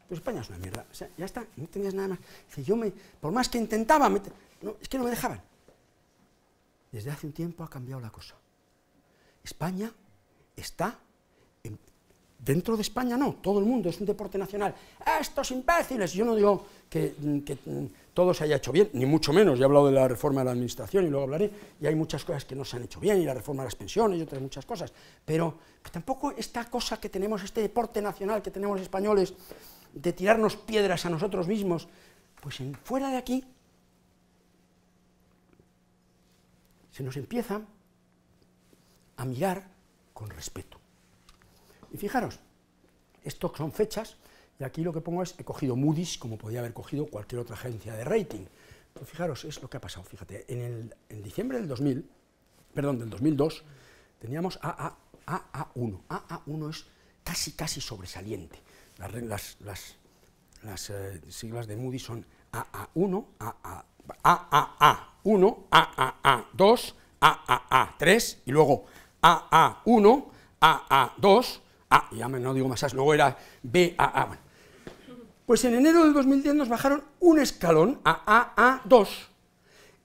pues España es una mierda. O sea, ya está, no tenías nada más. yo me, por más que intentaba, es que no me dejaban. Desde hace un tiempo ha cambiado la cosa. España está, dentro de España no, todo el mundo es un deporte nacional. ¡Ah, estos imbéciles, yo no digo que todo se haya hecho bien, ni mucho menos. Ya he hablado de la reforma de la administración y luego hablaré, y hay muchas cosas que no se han hecho bien, y la reforma de las pensiones y otras muchas cosas, pero tampoco esta cosa que tenemos, este deporte nacional que tenemos españoles, de tirarnos piedras a nosotros mismos, pues fuera de aquí se nos empieza a mirar con respeto. Y fijaros, esto son fechas y aquí lo que pongo es, he cogido Moody's como podía haber cogido cualquier otra agencia de rating. Pero fijaros, es lo que ha pasado, fíjate, en, el, diciembre del 2000, perdón, del 2002, teníamos AA, AA1. AA1 es casi, casi sobresaliente. Las, las, siglas de Moody's son AA1, AA, AAA1, AAA2, AAA3 y luego AA1, AA2, A, ya no digo más, luego era BAA, bueno, pues en enero del 2010 nos bajaron un escalón a AA2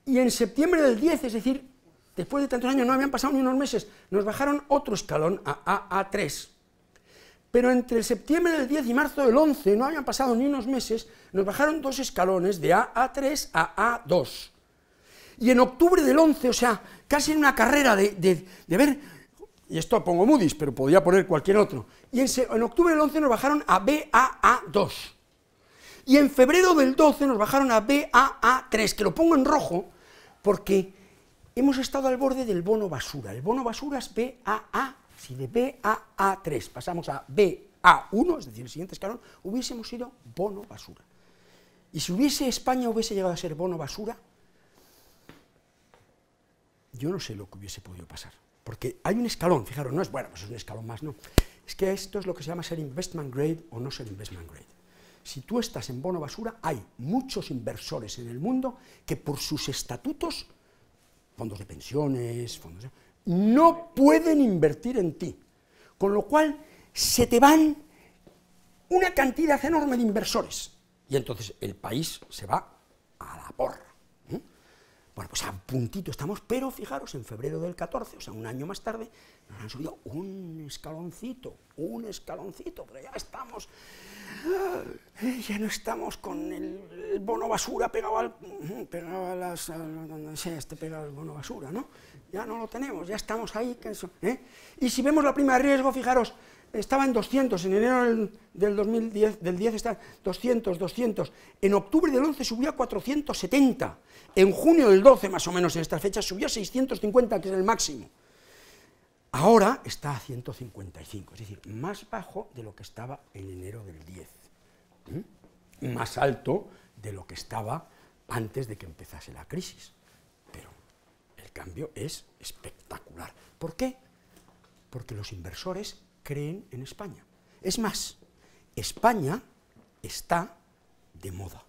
y en septiembre del 10, es decir, después de tantos años, no habían pasado ni unos meses, nos bajaron otro escalón a AA3. Pero entre septiembre del 10 y marzo del 11, no habían pasado ni unos meses, nos bajaron dos escalones de AA3 a A2. Y en octubre del 11, o sea, casi en una carrera de, ver y esto pongo Moody's, pero podría poner cualquier otro. Y en, en, octubre del 11 nos bajaron a BAA2. Y en febrero del 12 nos bajaron a BAA3, que lo pongo en rojo porque hemos estado al borde del bono basura. El bono basura es BAA, si de BAA3 pasamos a BA1, es decir, el siguiente escalón, hubiésemos sido bono basura. Y si hubiese España hubiese llegado a ser bono basura, yo no sé lo que hubiese podido pasar. Porque hay un escalón, fijaros, no es bueno, pues es un escalón más, no. Es que esto es lo que se llama ser investment grade o no ser investment grade si tú estás en bono basura, hay muchos inversores en el mundo que por sus estatutos, fondos de pensiones, fondos no pueden invertir en ti. Con lo cual, se te van una cantidad enorme de inversores. Y entonces el país se va a la porra. Bueno, pues a puntito estamos, pero fijaros, en febrero del 14, o sea, un año más tarde, nos han subido un escaloncito, un escaloncito, pero ya estamos, ya no estamos con el, bono basura pegado al, pegado a las, este pegado al bono basura, ¿no? Ya no lo tenemos, ya estamos ahí, ¿eh? Y si vemos la prima de riesgo, fijaros, estaba en 200, en enero del, 2010, del 10 está 200, 200, en octubre del 11 subió a 470, en junio del 12 más o menos en esta fecha subió a 650, que es el máximo. Ahora está a 155, es decir, más bajo de lo que estaba en enero del 10, más alto de lo que estaba antes de que empezase la crisis. Pero el cambio es espectacular. ¿Por qué? Porque los inversores creen en España. Es más, España está de moda.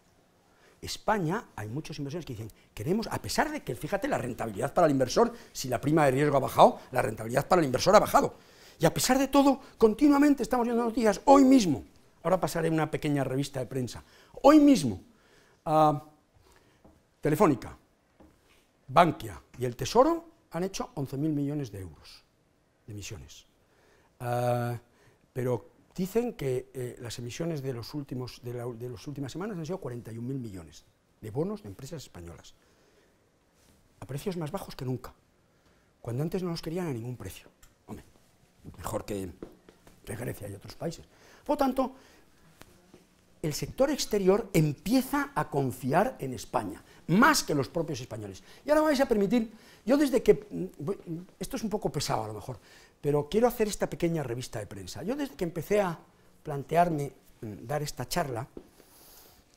España, hay muchos inversores que dicen, queremos, a pesar de que, fíjate, la rentabilidad para el inversor, si la prima de riesgo ha bajado, la rentabilidad para el inversor ha bajado. Y a pesar de todo, continuamente estamos viendo noticias, hoy mismo, ahora pasaré una pequeña revista de prensa, hoy mismo, ah, Telefónica, Bankia y el Tesoro han hecho 11.000 millones de euros de emisiones. Ah, pero dicen que eh, las emisiones de, los últimos, de, las últimas semanas han sido 41.000 millones de bonos de empresas españolas, a precios más bajos que nunca, cuando antes no los querían a ningún precio. mejor que, que Grecia y otros países. Por tanto, el sector exterior empieza a confiar en España, más que los propios españoles. Y ahora vais a permitir, yo desde que, mm, mm, esto es un poco pesado a lo mejor, pero quiero hacer esta pequeña revista de prensa. Yo desde que empecé a plantearme mm, dar esta charla,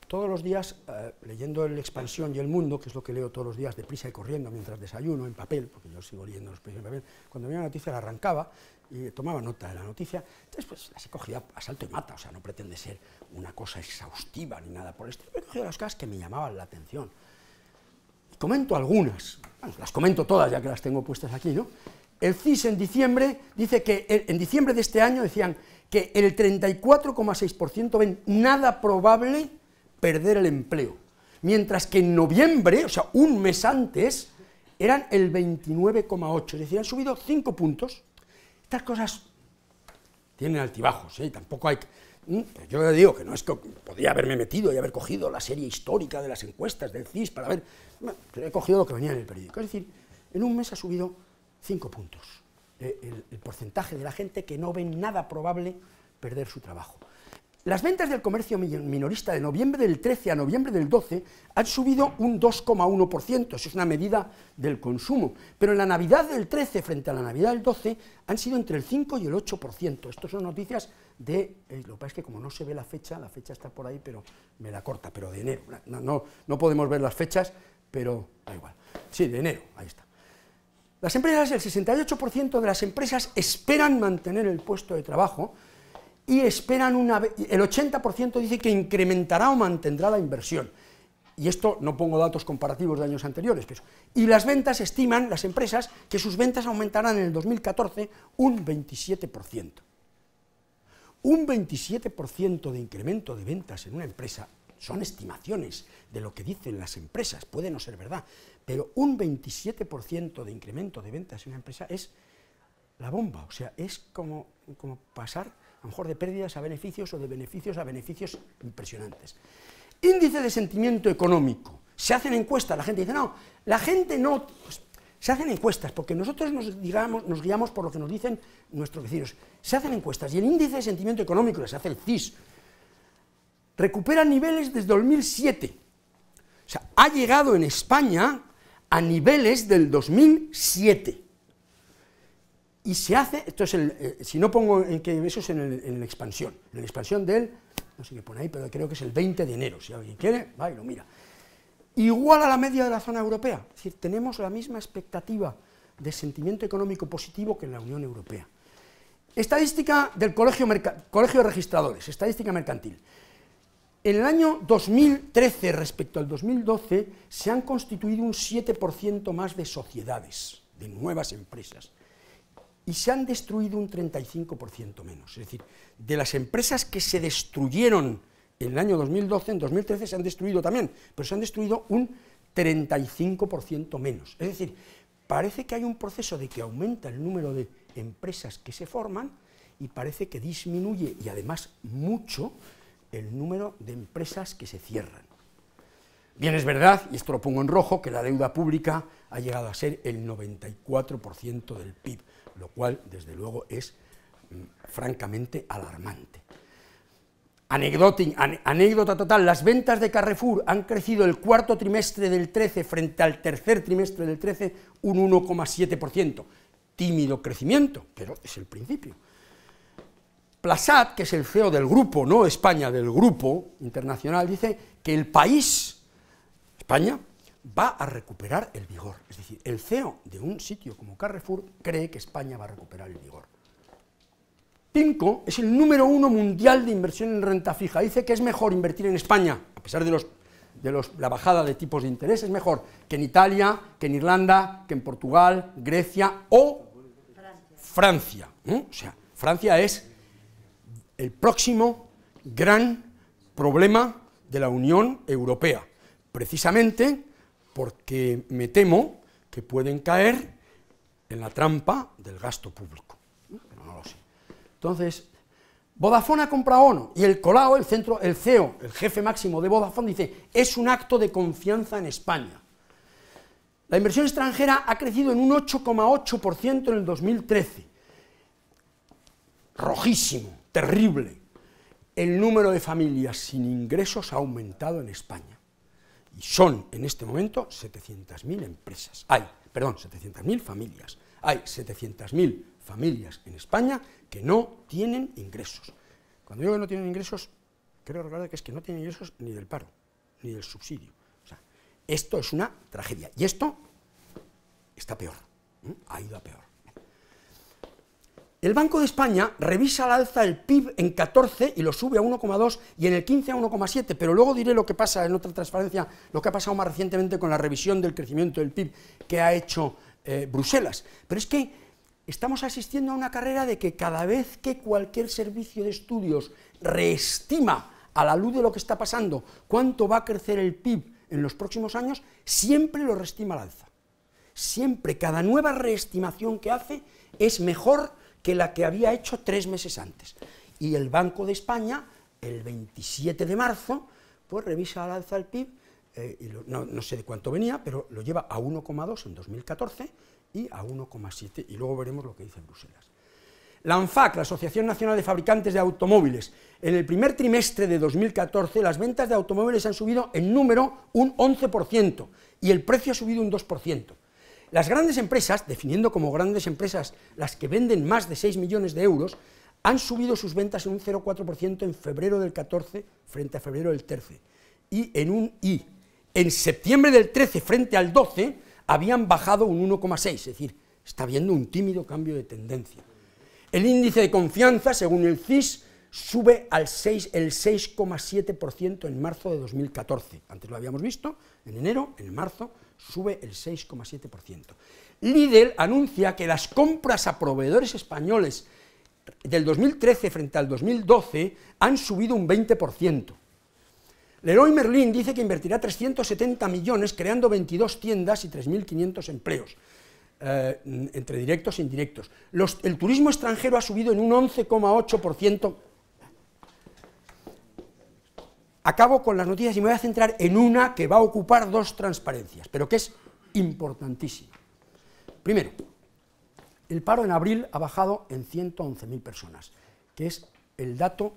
todos los días, eh, leyendo El Expansión y El Mundo, que es lo que leo todos los días deprisa y corriendo mientras desayuno, en papel, porque yo sigo leyendo los periódicos en papel, cuando veía una noticia la arrancaba y tomaba nota de la noticia, entonces pues las he cogido a salto y mata, o sea, no pretende ser una cosa exhaustiva ni nada por el estilo, he cogido las cosas que me llamaban la atención. comento algunas, bueno, las comento todas ya que las tengo puestas aquí, ¿no? el CIS en diciembre dice que en diciembre de este año decían que el 34,6% ven nada probable perder el empleo, mientras que en noviembre, o sea, un mes antes, eran el 29,8, es decir, han subido 5 puntos. Estas cosas tienen altibajos, ¿eh? tampoco hay... Yo le digo que no es que podía haberme metido y haber cogido la serie histórica de las encuestas del CIS para ver... he cogido lo que venía en el periódico, es decir, en un mes ha subido cinco puntos. Eh, el, porcentaje de la gente que no ve nada probable perder su trabajo. Las ventas del comercio minorista de noviembre del 13 a noviembre del 12 han subido un 2,1%, eso es una medida del consumo, pero en la Navidad del 13 frente a la Navidad del 12 han sido entre el 5 y el 8%. Esto son noticias de, eh, lo que pasa es que como no se ve la fecha, la fecha está por ahí, pero me la corta, pero de enero, no, no podemos ver las fechas, pero da igual. Sí, de enero, ahí está. Las empresas, el 68% de las empresas esperan mantener el puesto de trabajo y esperan una... el 80% dice que incrementará o mantendrá la inversión. Y esto no pongo datos comparativos de años anteriores. y las ventas estiman, las empresas, que sus ventas aumentarán en el 2014 un 27%. Un 27% de incremento de ventas en una empresa son estimaciones de lo que dicen las empresas, puede no ser verdad, pero un 27% de incremento de ventas en una empresa es la bomba, o sea, es como, pasar a lo mejor de pérdidas a beneficios o de beneficios a beneficios impresionantes. Índice de sentimiento económico. Se hacen encuestas, la gente dice, no, la gente no... Pues, se hacen encuestas, porque nosotros nos, nos guiamos por lo que nos dicen nuestros vecinos. Se hacen encuestas y el índice de sentimiento económico, que se hace el CIS, recupera niveles desde 2007. O sea, ha llegado en España a niveles del 2007. Y se hace, esto es el, eh, si no pongo en que eso es en, la expansión, en la expansión del, no sé qué pone ahí, pero creo que es el 20 de enero, si alguien quiere, va y lo mira. Igual a la media de la zona europea, es decir, tenemos la misma expectativa de sentimiento económico positivo que en la Unión Europea. Estadística del Colegio, Colegio de Registradores, estadística mercantil. En el año 2013 respecto al 2012 se han constituido un 7% más de sociedades, de nuevas empresas, y se han destruido un 35% menos. Es decir, de las empresas que se destruyeron en el año 2012, en 2013 se han destruido también, pero se han destruido un 35% menos. Es decir, parece que hay un proceso de que aumenta el número de empresas que se forman y parece que disminuye, y además mucho, el número de empresas que se cierran. Bien, es verdad, y esto lo pongo en rojo, que la deuda pública ha llegado a ser el 94% del PIB, lo cual, desde luego, es mm, francamente alarmante. Anecdota anécdota total, las ventas de Carrefour han crecido el cuarto trimestre del 13 frente al tercer trimestre del 13 un 1,7%. Tímido crecimiento, pero es el principio. Plasat, que es el CEO del grupo, no España, del grupo internacional, dice que el país, España, va a recuperar el vigor. Es decir, el CEO de un sitio como Carrefour cree que España va a recuperar el vigor. Pinco es el número uno mundial de inversión en renta fija. Dice que es mejor invertir en España, a pesar de, los, de la bajada de tipos de interés, es mejor que en Italia, que en Irlanda, que en Portugal, Grecia o Francia. ¿Eh? O sea, Francia es el próximo gran problema de la Unión Europea, precisamente porque me temo que pueden caer en la trampa del gasto público. Entonces, Vodafone ha comprado ONU y el Colao, el, centro, el CEO, el jefe máximo de Vodafone, dice, es un acto de confianza en España. La inversión extranjera ha crecido en un 8,8% en el 2013. Rojísimo terrible. El número de familias sin ingresos ha aumentado en España y son en este momento 700.000 empresas. Hay, perdón, 700.000 familias. Hay 700.000 familias en España que no tienen ingresos. Cuando digo que no tienen ingresos, creo recordar que es que no tienen ingresos ni del paro, ni del subsidio. O sea, esto es una tragedia. Y esto está peor, ha ido a peor. El Banco de España revisa al alza el PIB en 14 y lo sube a 1,2 y en el 15 a 1,7, pero luego diré lo que pasa en otra transparencia, lo que ha pasado más recientemente con la revisión del crecimiento del PIB que ha hecho eh, Bruselas. Pero es que estamos asistiendo a una carrera de que cada vez que cualquier servicio de estudios reestima a la luz de lo que está pasando cuánto va a crecer el PIB en los próximos años, siempre lo reestima al alza. Siempre, cada nueva reestimación que hace es mejor que la que había hecho tres meses antes. Y el Banco de España, el 27 de marzo, pues revisa al alza del PIB, eh, y no, no, sé de cuánto venía, pero lo lleva a 1,2 en 2014 y a 1,7, y luego veremos lo que dice Bruselas. La ANFAC, la Asociación Nacional de Fabricantes de Automóviles, en el primer trimestre de 2014 las ventas de automóviles han subido en número un 11% y el precio ha subido un 2%. Las grandes empresas, definiendo como grandes empresas las que venden más de 6 millones de euros, han subido sus ventas en un 0,4% en febrero del 14 frente a febrero del 13 y en un I. en septiembre del 13 frente al 12 habían bajado un 1,6, es decir, está habiendo un tímido cambio de tendencia. El índice de confianza, según el CIS, sube al 6, el 6,7% en marzo de 2014. Antes lo habíamos visto, en enero, en marzo, sube el 6,7%. Lidl anuncia que las compras a proveedores españoles del 2013 frente al 2012 han subido un 20%. Leroy Merlin dice que invertirá 370 millones creando 22 tiendas y 3.500 empleos, eh, entre directos e indirectos. el turismo extranjero ha subido en un 11,8% acabo con las noticias y me voy a centrar en una que va a ocupar dos transparencias, pero que es importantísima. Primero, el paro en abril ha bajado en 111.000 personas, que es el dato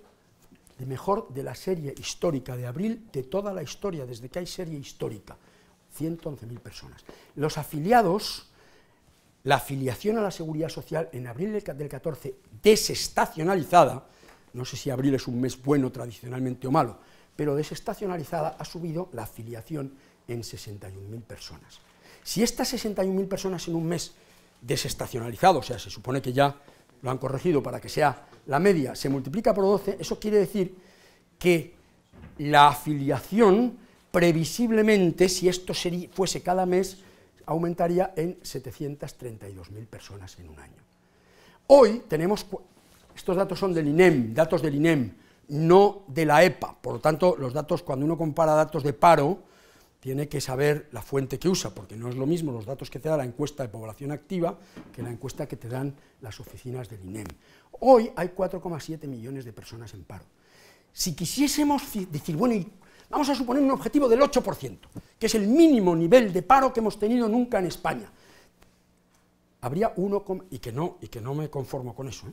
de mejor de la serie histórica de abril de toda la historia, desde que hay serie histórica, 111.000 personas. Los afiliados, la afiliación a la seguridad social en abril del 14 desestacionalizada, no sé si abril es un mes bueno tradicionalmente o malo, pero desestacionalizada ha subido la afiliación en 61.000 personas. Si estas 61.000 personas en un mes desestacionalizado, o sea, se supone que ya lo han corregido para que sea la media, se multiplica por 12, eso quiere decir que la afiliación previsiblemente, si esto fuese cada mes, aumentaría en 732.000 personas en un año. Hoy tenemos, estos datos son del INEM, datos del INEM, no de la EPA. Por lo tanto, los datos, cuando uno compara datos de paro, tiene que saber la fuente que usa, porque no es lo mismo los datos que te da la encuesta de población activa que la encuesta que te dan las oficinas del INEM. Hoy hay 4,7 millones de personas en paro. Si quisiésemos decir, bueno, vamos a suponer un objetivo del 8%, que es el mínimo nivel de paro que hemos tenido nunca en España, habría uno, y que no, y que no me conformo con eso, ¿eh?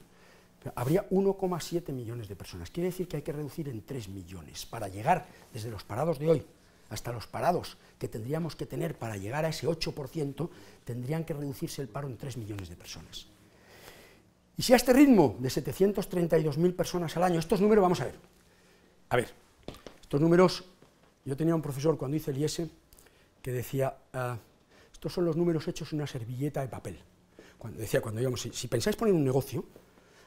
habría 1,7 millones de personas. Quiere decir que hay que reducir en 3 millones para llegar desde los parados de hoy hasta los parados que tendríamos que tener para llegar a ese 8%, tendrían que reducirse el paro en 3 millones de personas. Y si a este ritmo de 732.000 personas al año, estos números, vamos a ver, a ver, estos números, yo tenía un profesor cuando hice el IES e que decía, ah, estos son los números hechos en una servilleta de papel. Cuando, decía, cuando digamos, si pensáis poner un negocio,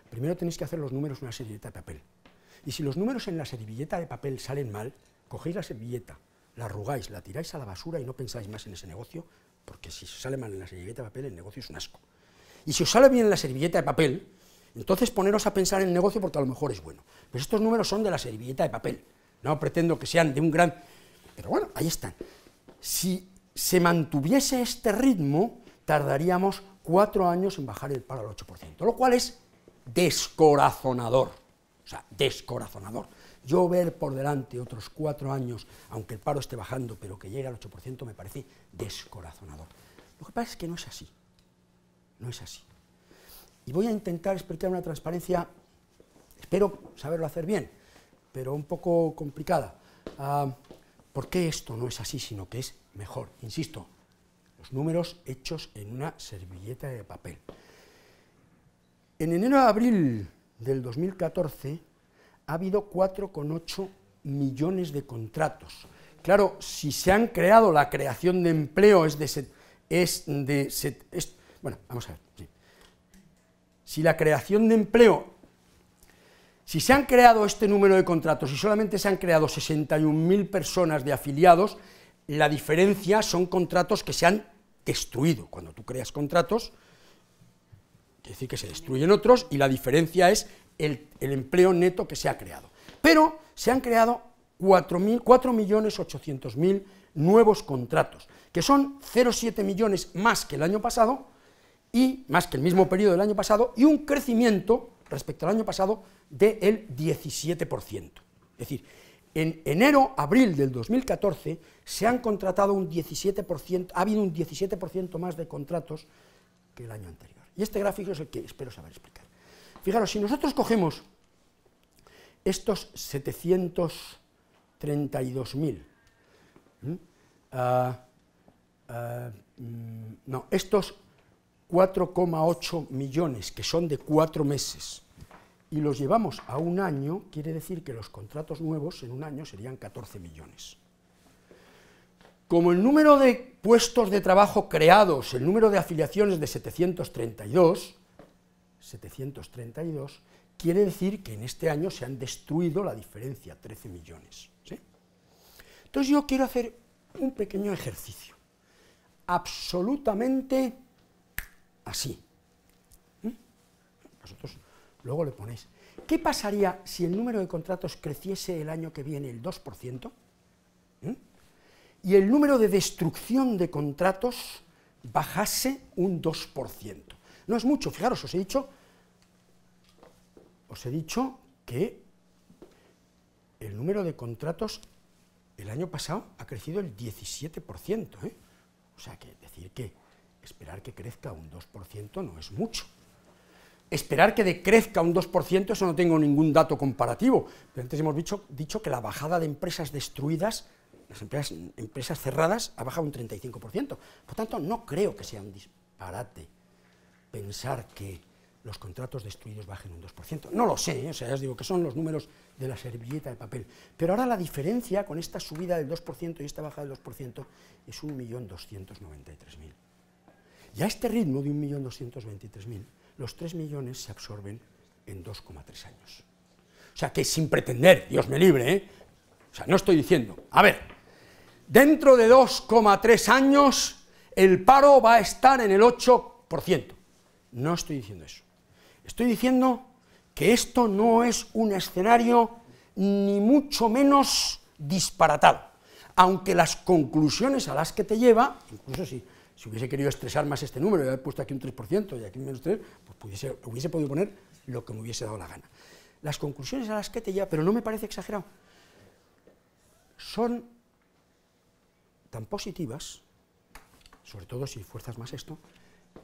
primero tenéis que hacer los números en una servilleta de papel. Y si los números en la servilleta de papel salen mal, cogéis la servilleta, la arrugáis, la tiráis a la basura y no pensáis más en ese negocio, porque si sale mal en la servilleta de papel, el negocio es un asco. Y si os sale bien en la servilleta de papel, entonces poneros a pensar en el negocio porque a lo mejor es bueno. Pero pues estos números son de la servilleta de papel. No pretendo que sean de un gran... Pero bueno, ahí están. Si se mantuviese este ritmo, tardaríamos cuatro años en bajar el paro al 8%, lo cual es descorazonador, o sea, descorazonador. Yo ver por delante otros cuatro años, aunque el paro esté bajando, pero que llegue al 8%, me parece descorazonador. Lo que pasa es que no es así, no es así. Y voy a intentar explicar una transparencia, espero saberlo hacer bien, pero un poco complicada. Ah, ¿Por qué esto no es así, sino que es mejor? Insisto, los números hechos en una servilleta de papel. En enero de abril del 2014 ha habido 4,8 millones de contratos. Claro, si se han creado, la creación de empleo es de... bueno, vamos a ver. Si la creación de empleo si se han creado este número de contratos y solamente se han creado 61.000 personas de afiliados, la diferencia son contratos que se han destruido. Cuando tú creas contratos, es decir, que se destruyen otros y la diferencia es el, empleo neto que se ha creado. Pero se han creado 4.800.000 nuevos contratos, que son 0,7 millones más que el año pasado, y más que el mismo periodo del año pasado, y un crecimiento respecto al año pasado del 17%. Es decir, en enero-abril del 2014 se han contratado un 17%, ha habido un 17% más de contratos que el año anterior. Y este gráfico es el que espero saber explicar. Fijaros, si nosotros cogemos estos 732.000, ah, ah, mm, no, estos 4,8 millones, que son de cuatro meses, y los llevamos a un año, quiere decir que los contratos nuevos en un año serían 14 millones. Como el número de puestos de trabajo creados, el número de afiliaciones de 732, 732, quiere decir que en este año se han destruido la diferencia, 13 millones. ¿sí? Entonces yo quiero hacer un pequeño ejercicio, absolutamente así. Nosotros ¿Mm? Vosotros luego le ponéis. ¿Qué pasaría si el número de contratos creciese el año que viene el 2%? y el número de destrucción de contratos bajase un 2%. No es mucho, fijaros, os he dicho, os he dicho que el número de contratos el año pasado ha crecido el 17%. ¿eh? O sea, que decir que esperar que crezca un 2% no es mucho. Esperar que decrezca un 2%, eso no tengo ningún dato comparativo. Pero antes hemos dicho, dicho que la bajada de empresas destruidas las empresas, empresas cerradas ha bajado un 35%. Por tanto, no creo que sea un disparate pensar que los contratos destruidos bajen un 2%. No lo sé, ¿eh? o sea, ya os digo que son los números de la servilleta de papel. Pero ahora la diferencia con esta subida del 2% y esta baja del 2% es 1.293.000. Y a este ritmo de 1.223.000, los 3 millones se absorben en 2,3 años. O sea, que sin pretender, Dios me libre, ¿eh? o sea, no estoy diciendo, a ver, Dentro de 2,3 años el paro va a estar en el 8%. No estoy diciendo eso. Estoy diciendo que esto no es un escenario ni mucho menos disparatado, aunque las conclusiones a las que te lleva, incluso si, hubiese querido estresar más este número, y puesto aquí un 3% y aquí un menos 3, pues hubiese podido poner lo que me hubiese dado la gana. Las conclusiones a las que te lleva, pero no me parece exagerado, son tan positivas, sobre todo si fuerzas más esto,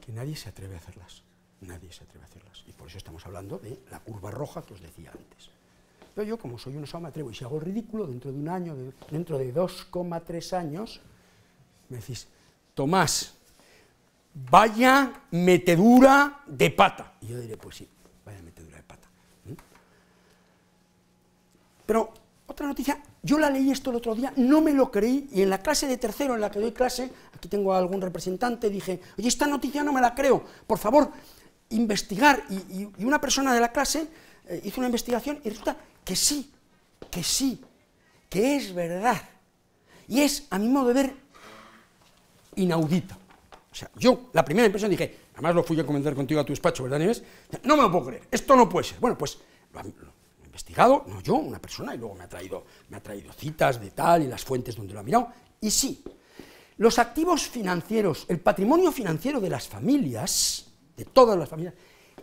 que nadie se atreve a hacerlas. Nadie se atreve a hacerlas. Y por eso estamos hablando de la curva roja que os decía antes. Pero yo, como soy un osado, me atrevo. Y si hago ridículo, dentro de un año, dentro de 2,3 años, me decís, Tomás, vaya metedura de pata. Y yo diré, pues sí, vaya metedura de pata. Pero otra noticia, yo la leí esto el otro día, no me lo creí, y en la clase de tercero en la que doy clase, aquí tengo a algún representante, dije, oye, esta noticia no me la creo, por favor, investigar. Y, una persona de la clase eh, hizo una investigación y resulta que sí, que sí, que es verdad. Y es, a mi modo de ver, inaudita. O sea, yo, la primera impresión dije, además lo fui a comentar contigo a tu despacho, ¿verdad, Nieves? No me lo puedo creer, esto no puede ser. Bueno, pues investigado, no yo, una persona, y luego me ha traído, me ha traído citas de tal y las fuentes donde lo ha mirado, y sí, los activos financieros, el patrimonio financiero de las familias, de todas las familias,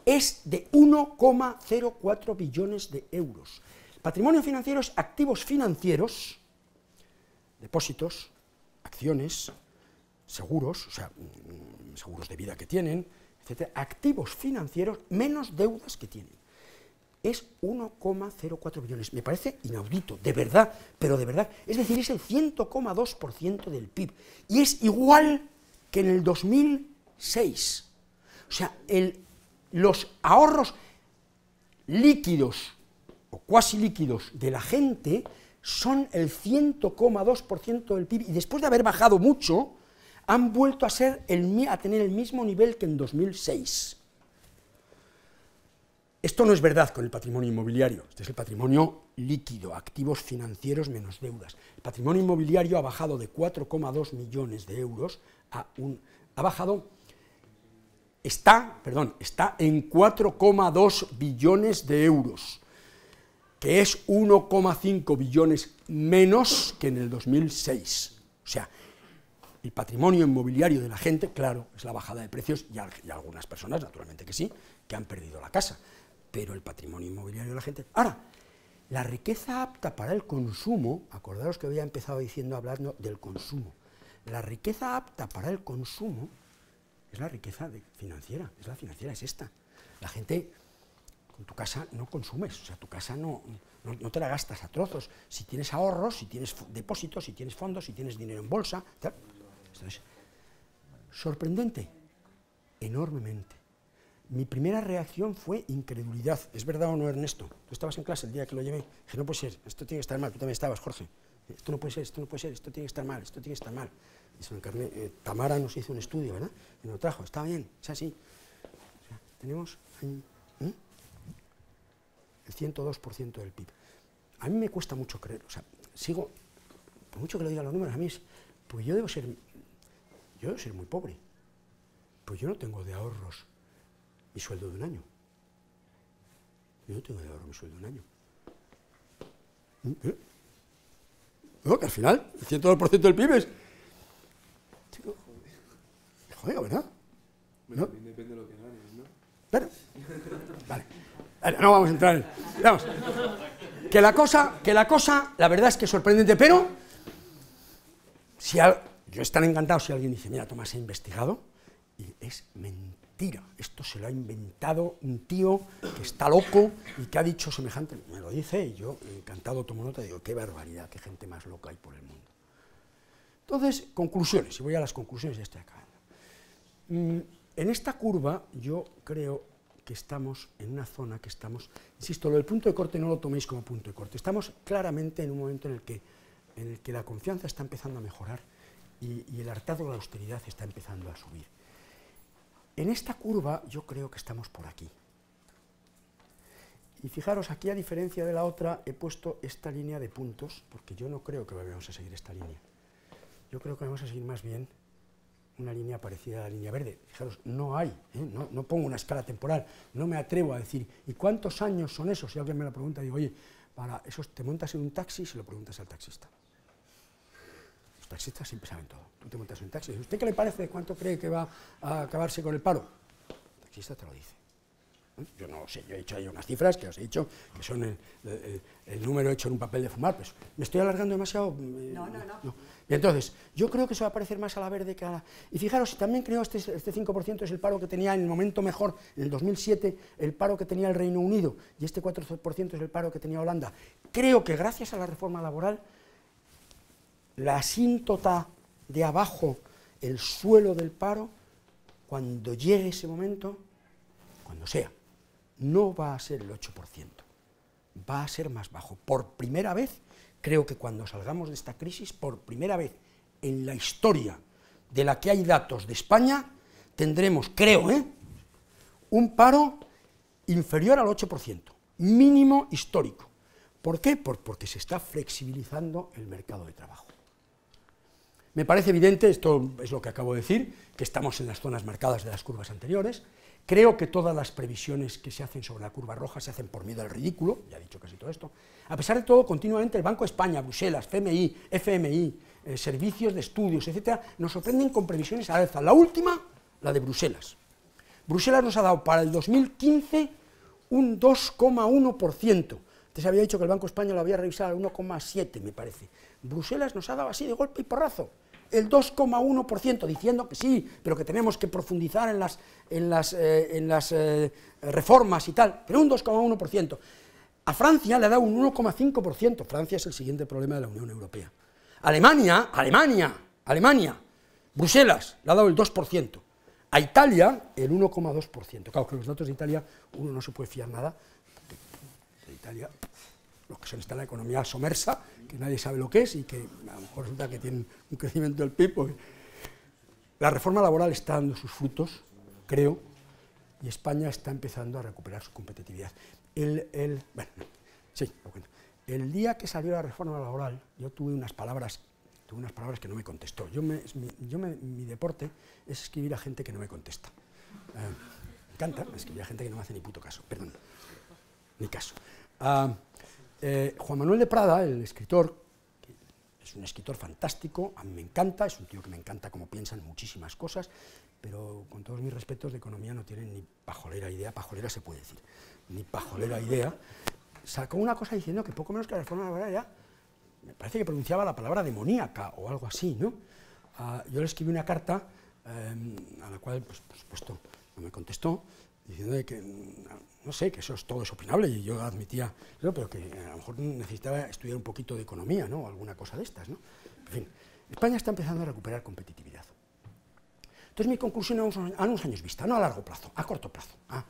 es de 1,04 billones de euros. Patrimonio financiero es activos financieros, depósitos, acciones, seguros, o sea, mm, mm, seguros de vida que tienen, etc. Activos financieros menos deudas que tienen es 1,04 billones. Me parece inaudito, de verdad, pero de verdad. Es decir, es el 100,2% del PIB. Y es igual que en el 2006. O sea, el, los ahorros líquidos o cuasi líquidos de la gente son el 100,2% del PIB y después de haber bajado mucho, han vuelto a, ser el, a tener el mismo nivel que en 2006. Esto no es verdad con el patrimonio inmobiliario, este es el patrimonio líquido, activos financieros menos deudas. El patrimonio inmobiliario ha bajado de 4,2 millones de euros a un... ha bajado... está, perdón, está en 4,2 billones de euros, que es 1,5 billones menos que en el 2006. O sea, el patrimonio inmobiliario de la gente, claro, es la bajada de precios y, algunas personas, naturalmente que sí, que han perdido la casa pero el patrimonio inmobiliario de la gente. Ahora, la riqueza apta para el consumo, acordaros que había empezado diciendo hablando del consumo, la riqueza apta para el consumo es la riqueza financiera, es la financiera, es esta. La gente con tu casa no consumes, o sea, tu casa no, no, te la gastas a trozos. Si tienes ahorros, si tienes depósitos, si tienes fondos, si tienes dinero en bolsa, Entonces, sorprendente, enormemente mi primera reacción fue incredulidad. ¿Es verdad o no, Ernesto? Tú estabas en clase el día que lo llevé. Dije, no puede ser, esto tiene que estar mal. Tú también estabas, Jorge. Esto no puede ser, esto no puede ser, esto tiene que estar mal, esto tiene que estar mal. Eh, Tamara nos hizo un estudio, ¿verdad? Y nos trajo. Está bien, es así. O sea, tenemos el 102% del PIB. A mí me cuesta mucho creer. O sea, sigo, por mucho que lo digan los números, a mí es, pues yo debo ser, yo debo ser muy pobre. Pues yo no tengo de ahorros mi sueldo de un año. Yo no tengo que ahorrar mi sueldo de un año. ¿Mm? ¿Eh? No, que al final, el 102% del PIB es... Chico, joder, ¿verdad? Bueno, también depende de lo que ganes, ¿no? Pero, vale. No vamos a entrar en... Vamos. Que la cosa, que la cosa, la verdad es que es sorprendente, pero... Si yo estaré encantado si alguien dice, mira, Tomás, he investigado y es mentira esto se lo ha inventado un tío que está loco y que ha dicho semejante, me lo dice y yo encantado tomo nota y digo, qué barbaridad, qué gente más loca hay por el mundo. Entonces, conclusiones, y voy a las conclusiones de esta acabando. Mm, en esta curva yo creo que estamos en una zona que estamos, insisto, lo del punto de corte no lo toméis como punto de corte, estamos claramente en un momento en el que, en el que la confianza está empezando a mejorar y, el hartado de la austeridad está empezando a subir. En esta curva yo creo que estamos por aquí. Y fijaros, aquí a diferencia de la otra, he puesto esta línea de puntos, porque yo no creo que vayamos a seguir esta línea. Yo creo que vamos a seguir más bien una línea parecida a la línea verde. Fijaros, no hay, ¿eh? no, pongo una escala temporal, no me atrevo a decir, ¿y cuántos años son esos? Si alguien me lo pregunta, digo, oye, para eso te montas en un taxi y se lo preguntas al taxista taxistas siempre saben todo. Tú te montas en taxi. ¿Usted qué le parece? ¿Cuánto cree que va a acabarse con el paro? El taxista te lo dice. ¿Eh? Yo no sé, yo he hecho ahí unas cifras que os he dicho, que son el, número hecho en un papel de fumar. Pues, ¿Me estoy alargando demasiado? Eh, no, no, no, Y entonces, yo creo que se va a parecer más a la verde que a la... Y fijaros, también creo este, este 5% es el paro que tenía en el momento mejor, en el 2007, el paro que tenía el Reino Unido, y este 4% es el paro que tenía Holanda. Creo que gracias a la reforma laboral la asíntota de abajo, el suelo del paro, cuando llegue ese momento, cuando sea, no va a ser el 8%, va a ser más bajo. Por primera vez, creo que cuando salgamos de esta crisis, por primera vez en la historia de la que hay datos de España, tendremos, creo, ¿eh? un paro inferior al 8%, mínimo histórico. ¿Por qué? porque se está flexibilizando el mercado de trabajo. Me parece evidente, esto es lo que acabo de decir, que estamos en las zonas marcadas de las curvas anteriores. Creo que todas las previsiones que se hacen sobre la curva roja se hacen por miedo al ridículo, ya he dicho casi todo esto. A pesar de todo, continuamente el Banco de España, Bruselas, FMI, FMI, eh, servicios de estudios, etcétera, nos sorprenden con previsiones la alza. La última, la de Bruselas. Bruselas nos ha dado para el 2015 un 2,1% se había dicho que el Banco España lo había revisado al 1,7, me parece. Bruselas nos ha dado así de golpe y porrazo el 2,1%, diciendo que sí, pero que tenemos que profundizar en las, eh, eh, reformas y tal, pero un 2,1%. A Francia le ha dado un 1,5%. Francia es el siguiente problema de la Unión Europea. Alemania, Alemania, Alemania, Bruselas le ha dado el 2%. A Italia el 1,2%. Claro que los datos de Italia uno no se puede fiar nada, lo los que son está la economía somersa, que nadie sabe lo que es y que a lo mejor resulta que tienen un crecimiento del PIB. La reforma laboral está dando sus frutos, creo, y España está empezando a recuperar su competitividad. El, el, día que salió la reforma laboral, yo tuve unas palabras, tuve unas palabras que no me contestó. Yo mi, deporte es escribir a gente que no me contesta. Eh, me encanta escribir a gente que no me hace ni puto caso, perdón, ni caso. Eh, Juan Manuel de Prada, el escritor, es un escritor fantástico, a mí me encanta, es un tío que me encanta como piensan muchísimas cosas, pero con todos mis respetos de economía no tienen ni pajolera idea, pajolera se puede decir, ni pajolera idea, sacó una cosa diciendo que poco menos que la reforma la me parece que pronunciaba la palabra demoníaca o algo así, ¿no? Ah, yo le escribí una carta em, a la cual, pues, por supuesto, no me contestó, diciendo que, no sé, que eso es, todo es opinable, y yo admitía, pero que a lo mejor necesitaba estudiar un poquito de economía, ¿no? alguna cosa de estas. ¿no? En fin, España está empezando a recuperar competitividad. Entonces mi conclusión a unos, años vista, no a largo plazo, a corto plazo, a,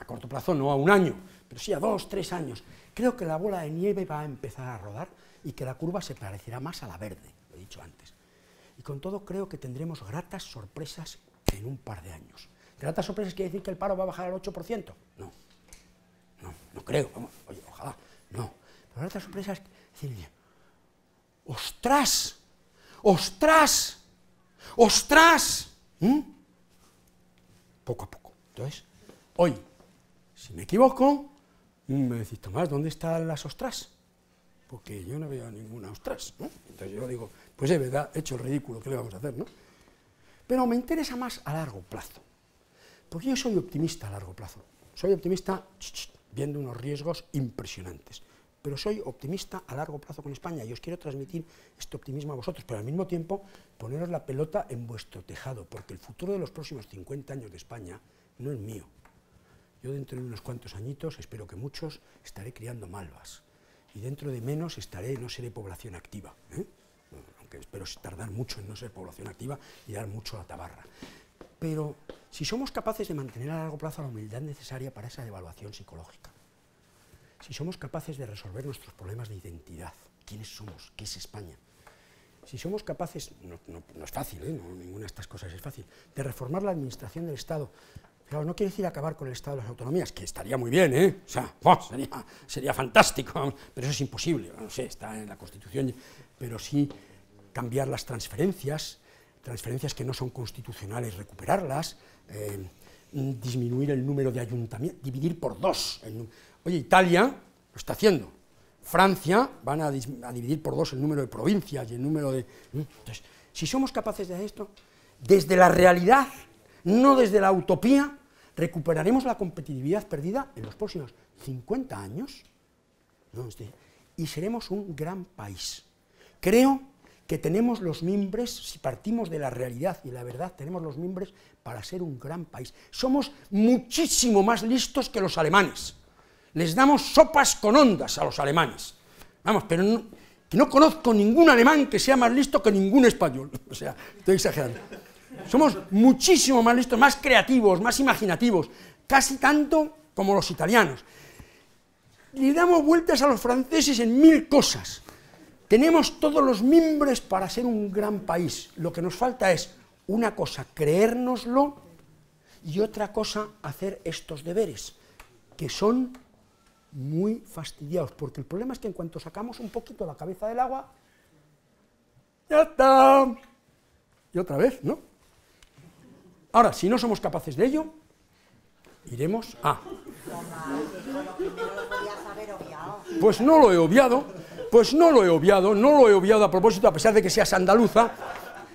a, corto plazo no a un año, pero sí a dos, tres años. Creo que la bola de nieve va a empezar a rodar y que la curva se parecerá más a la verde, lo he dicho antes. Y con todo creo que tendremos gratas sorpresas en un par de años. ¿Tratas sorpresas quiere decir que el paro va a bajar al 8%. No, no, no creo, oye, ojalá, no. Pero sorpresa sorpresas, decir, ostras, ostras, ostras, ¿Mm? poco a poco. Entonces, hoy, si me equivoco, mm, me decís, Tomás, ¿dónde están las ostras? Porque yo no veo ninguna ostras. Entonces yo digo, pues es verdad, he hecho el ridículo, ¿qué le vamos a hacer? ¿no? Pero me interesa más a largo plazo. Porque yo soy optimista a largo plazo. Soy optimista viendo unos riesgos impresionantes. Pero soy optimista a largo plazo con España y os quiero transmitir este optimismo a vosotros, pero al mismo tiempo poneros la pelota en vuestro tejado, porque el futuro de los próximos 50 años de España no es mío. Yo dentro de unos cuantos añitos, espero que muchos, estaré criando malvas. Y dentro de menos estaré, no seré población activa. ¿eh? aunque espero tardar mucho en no ser población activa y dar mucho a la tabarra pero si somos capaces de mantener a largo plazo la humildad necesaria para esa devaluación psicológica, si somos capaces de resolver nuestros problemas de identidad, quiénes somos, qué es España, si somos capaces, no, es fácil, ¿eh? ninguna de estas cosas es fácil, de reformar la administración del Estado, Claro, no quiere decir acabar con el Estado de las autonomías, que estaría muy bien, ¿eh? O sea, sería, sería, fantástico, pero eso es imposible, no sé, está en la Constitución, pero sí cambiar las transferencias, transferencias que no son constitucionales, recuperarlas, eh, disminuir el número de ayuntamientos, dividir por dos. oye, Italia lo está haciendo. Francia van a, dividir por dos el número de provincias y el número de... ¿Mm? Entonces, si somos capaces de esto, desde la realidad, no desde la utopía, recuperaremos la competitividad perdida en los próximos 50 años este, y seremos un gran país. Creo que tenemos los mimbres, si partimos de la realidad y la verdad, tenemos los mimbres para ser un gran país. Somos muchísimo más listos que los alemanes. Les damos sopas con ondas a los alemanes. Vamos, pero no, conozco ningún alemán que sea más listo que ningún español. O sea, estoy exagerando. Somos muchísimo más listos, más creativos, más imaginativos, casi tanto como los italianos. Le damos vueltas a los franceses en mil cosas. Tenemos todos los mimbres para ser un gran país. Lo que nos falta es una cosa, creérnoslo, y otra cosa, hacer estos deberes, que son muy fastidiados, porque el problema es que en cuanto sacamos un poquito la cabeza del agua, ya está. Y otra vez, ¿no? Ahora, si no somos capaces de ello, iremos a... Pues no lo he obviado, pues no lo he obviado, no lo he obviado a propósito, a pesar de que seas andaluza.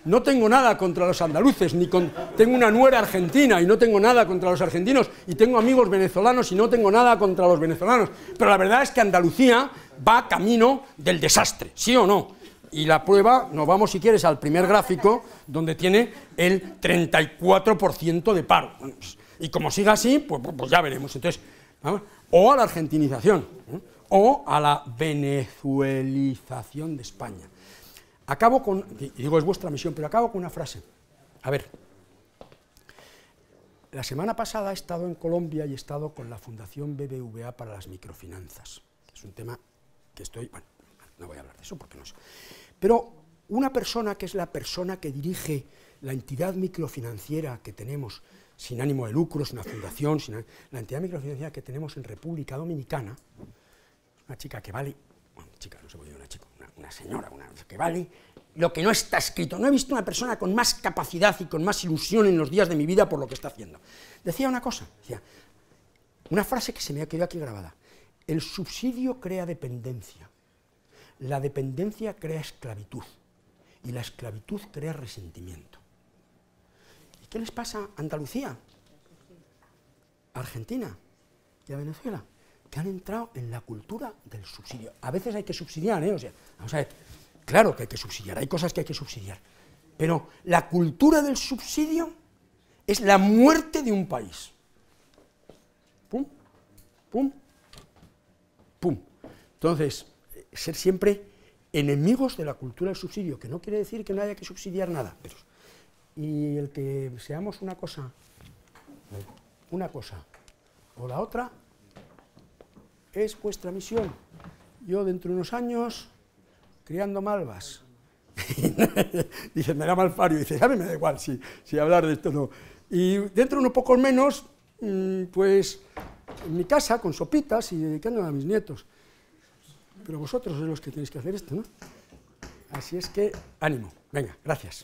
No tengo nada contra los andaluces, ni tengo una nuera argentina y no tengo nada contra los argentinos, y tengo amigos venezolanos y no tengo nada contra los venezolanos. Pero la verdad es que Andalucía va camino del desastre, ¿sí o no? Y la prueba, nos vamos si quieres al primer gráfico, donde tiene el 34% de paro. Pues, y como siga así, pues, pues, pues ya veremos. Entonces, o a la argentinización o a la venezuelización de España. Acabo con, digo es vuestra misión, pero acabo con una frase. A ver, la semana pasada he estado en Colombia y he estado con la Fundación BBVA para las microfinanzas. Es un tema que estoy, bueno, no voy a hablar de eso porque no sé. Pero una persona que es la persona que dirige la entidad microfinanciera que tenemos, sin ánimo de lucro, es una fundación, sin, la entidad microfinanciera que tenemos en República Dominicana, una chica que vale, chica, no se una chica, una, señora, una que vale lo que no está escrito. No he visto una persona con más capacidad y con más ilusión en los días de mi vida por lo que está haciendo. Decía una cosa, decía, una frase que se me ha quedado aquí grabada. El subsidio crea dependencia, la dependencia crea esclavitud y la esclavitud crea resentimiento. ¿Y qué les pasa a Andalucía, Argentina y a Venezuela? que han entrado en la cultura del subsidio. A veces hay que subsidiar, ¿eh? O sea, vamos a ver, claro que hay que subsidiar, hay cosas que hay que subsidiar, pero la cultura del subsidio es la muerte de un país. Pum, pum, pum. Entonces, eh, ser siempre enemigos de la cultura del subsidio, que no quiere decir que no haya que subsidiar nada, pero y el que seamos una cosa, una cosa o la otra, es vuestra misión. Yo dentro de unos años, criando malvas. dice, me da malfario. Dice, a mí me da igual si, hablar de esto no. Y dentro de unos pocos menos, mm, pues en mi casa, con sopitas y dedicándome a mis nietos. Pero vosotros sois los que tenéis que hacer esto, ¿no? Así es que ánimo. Venga, gracias.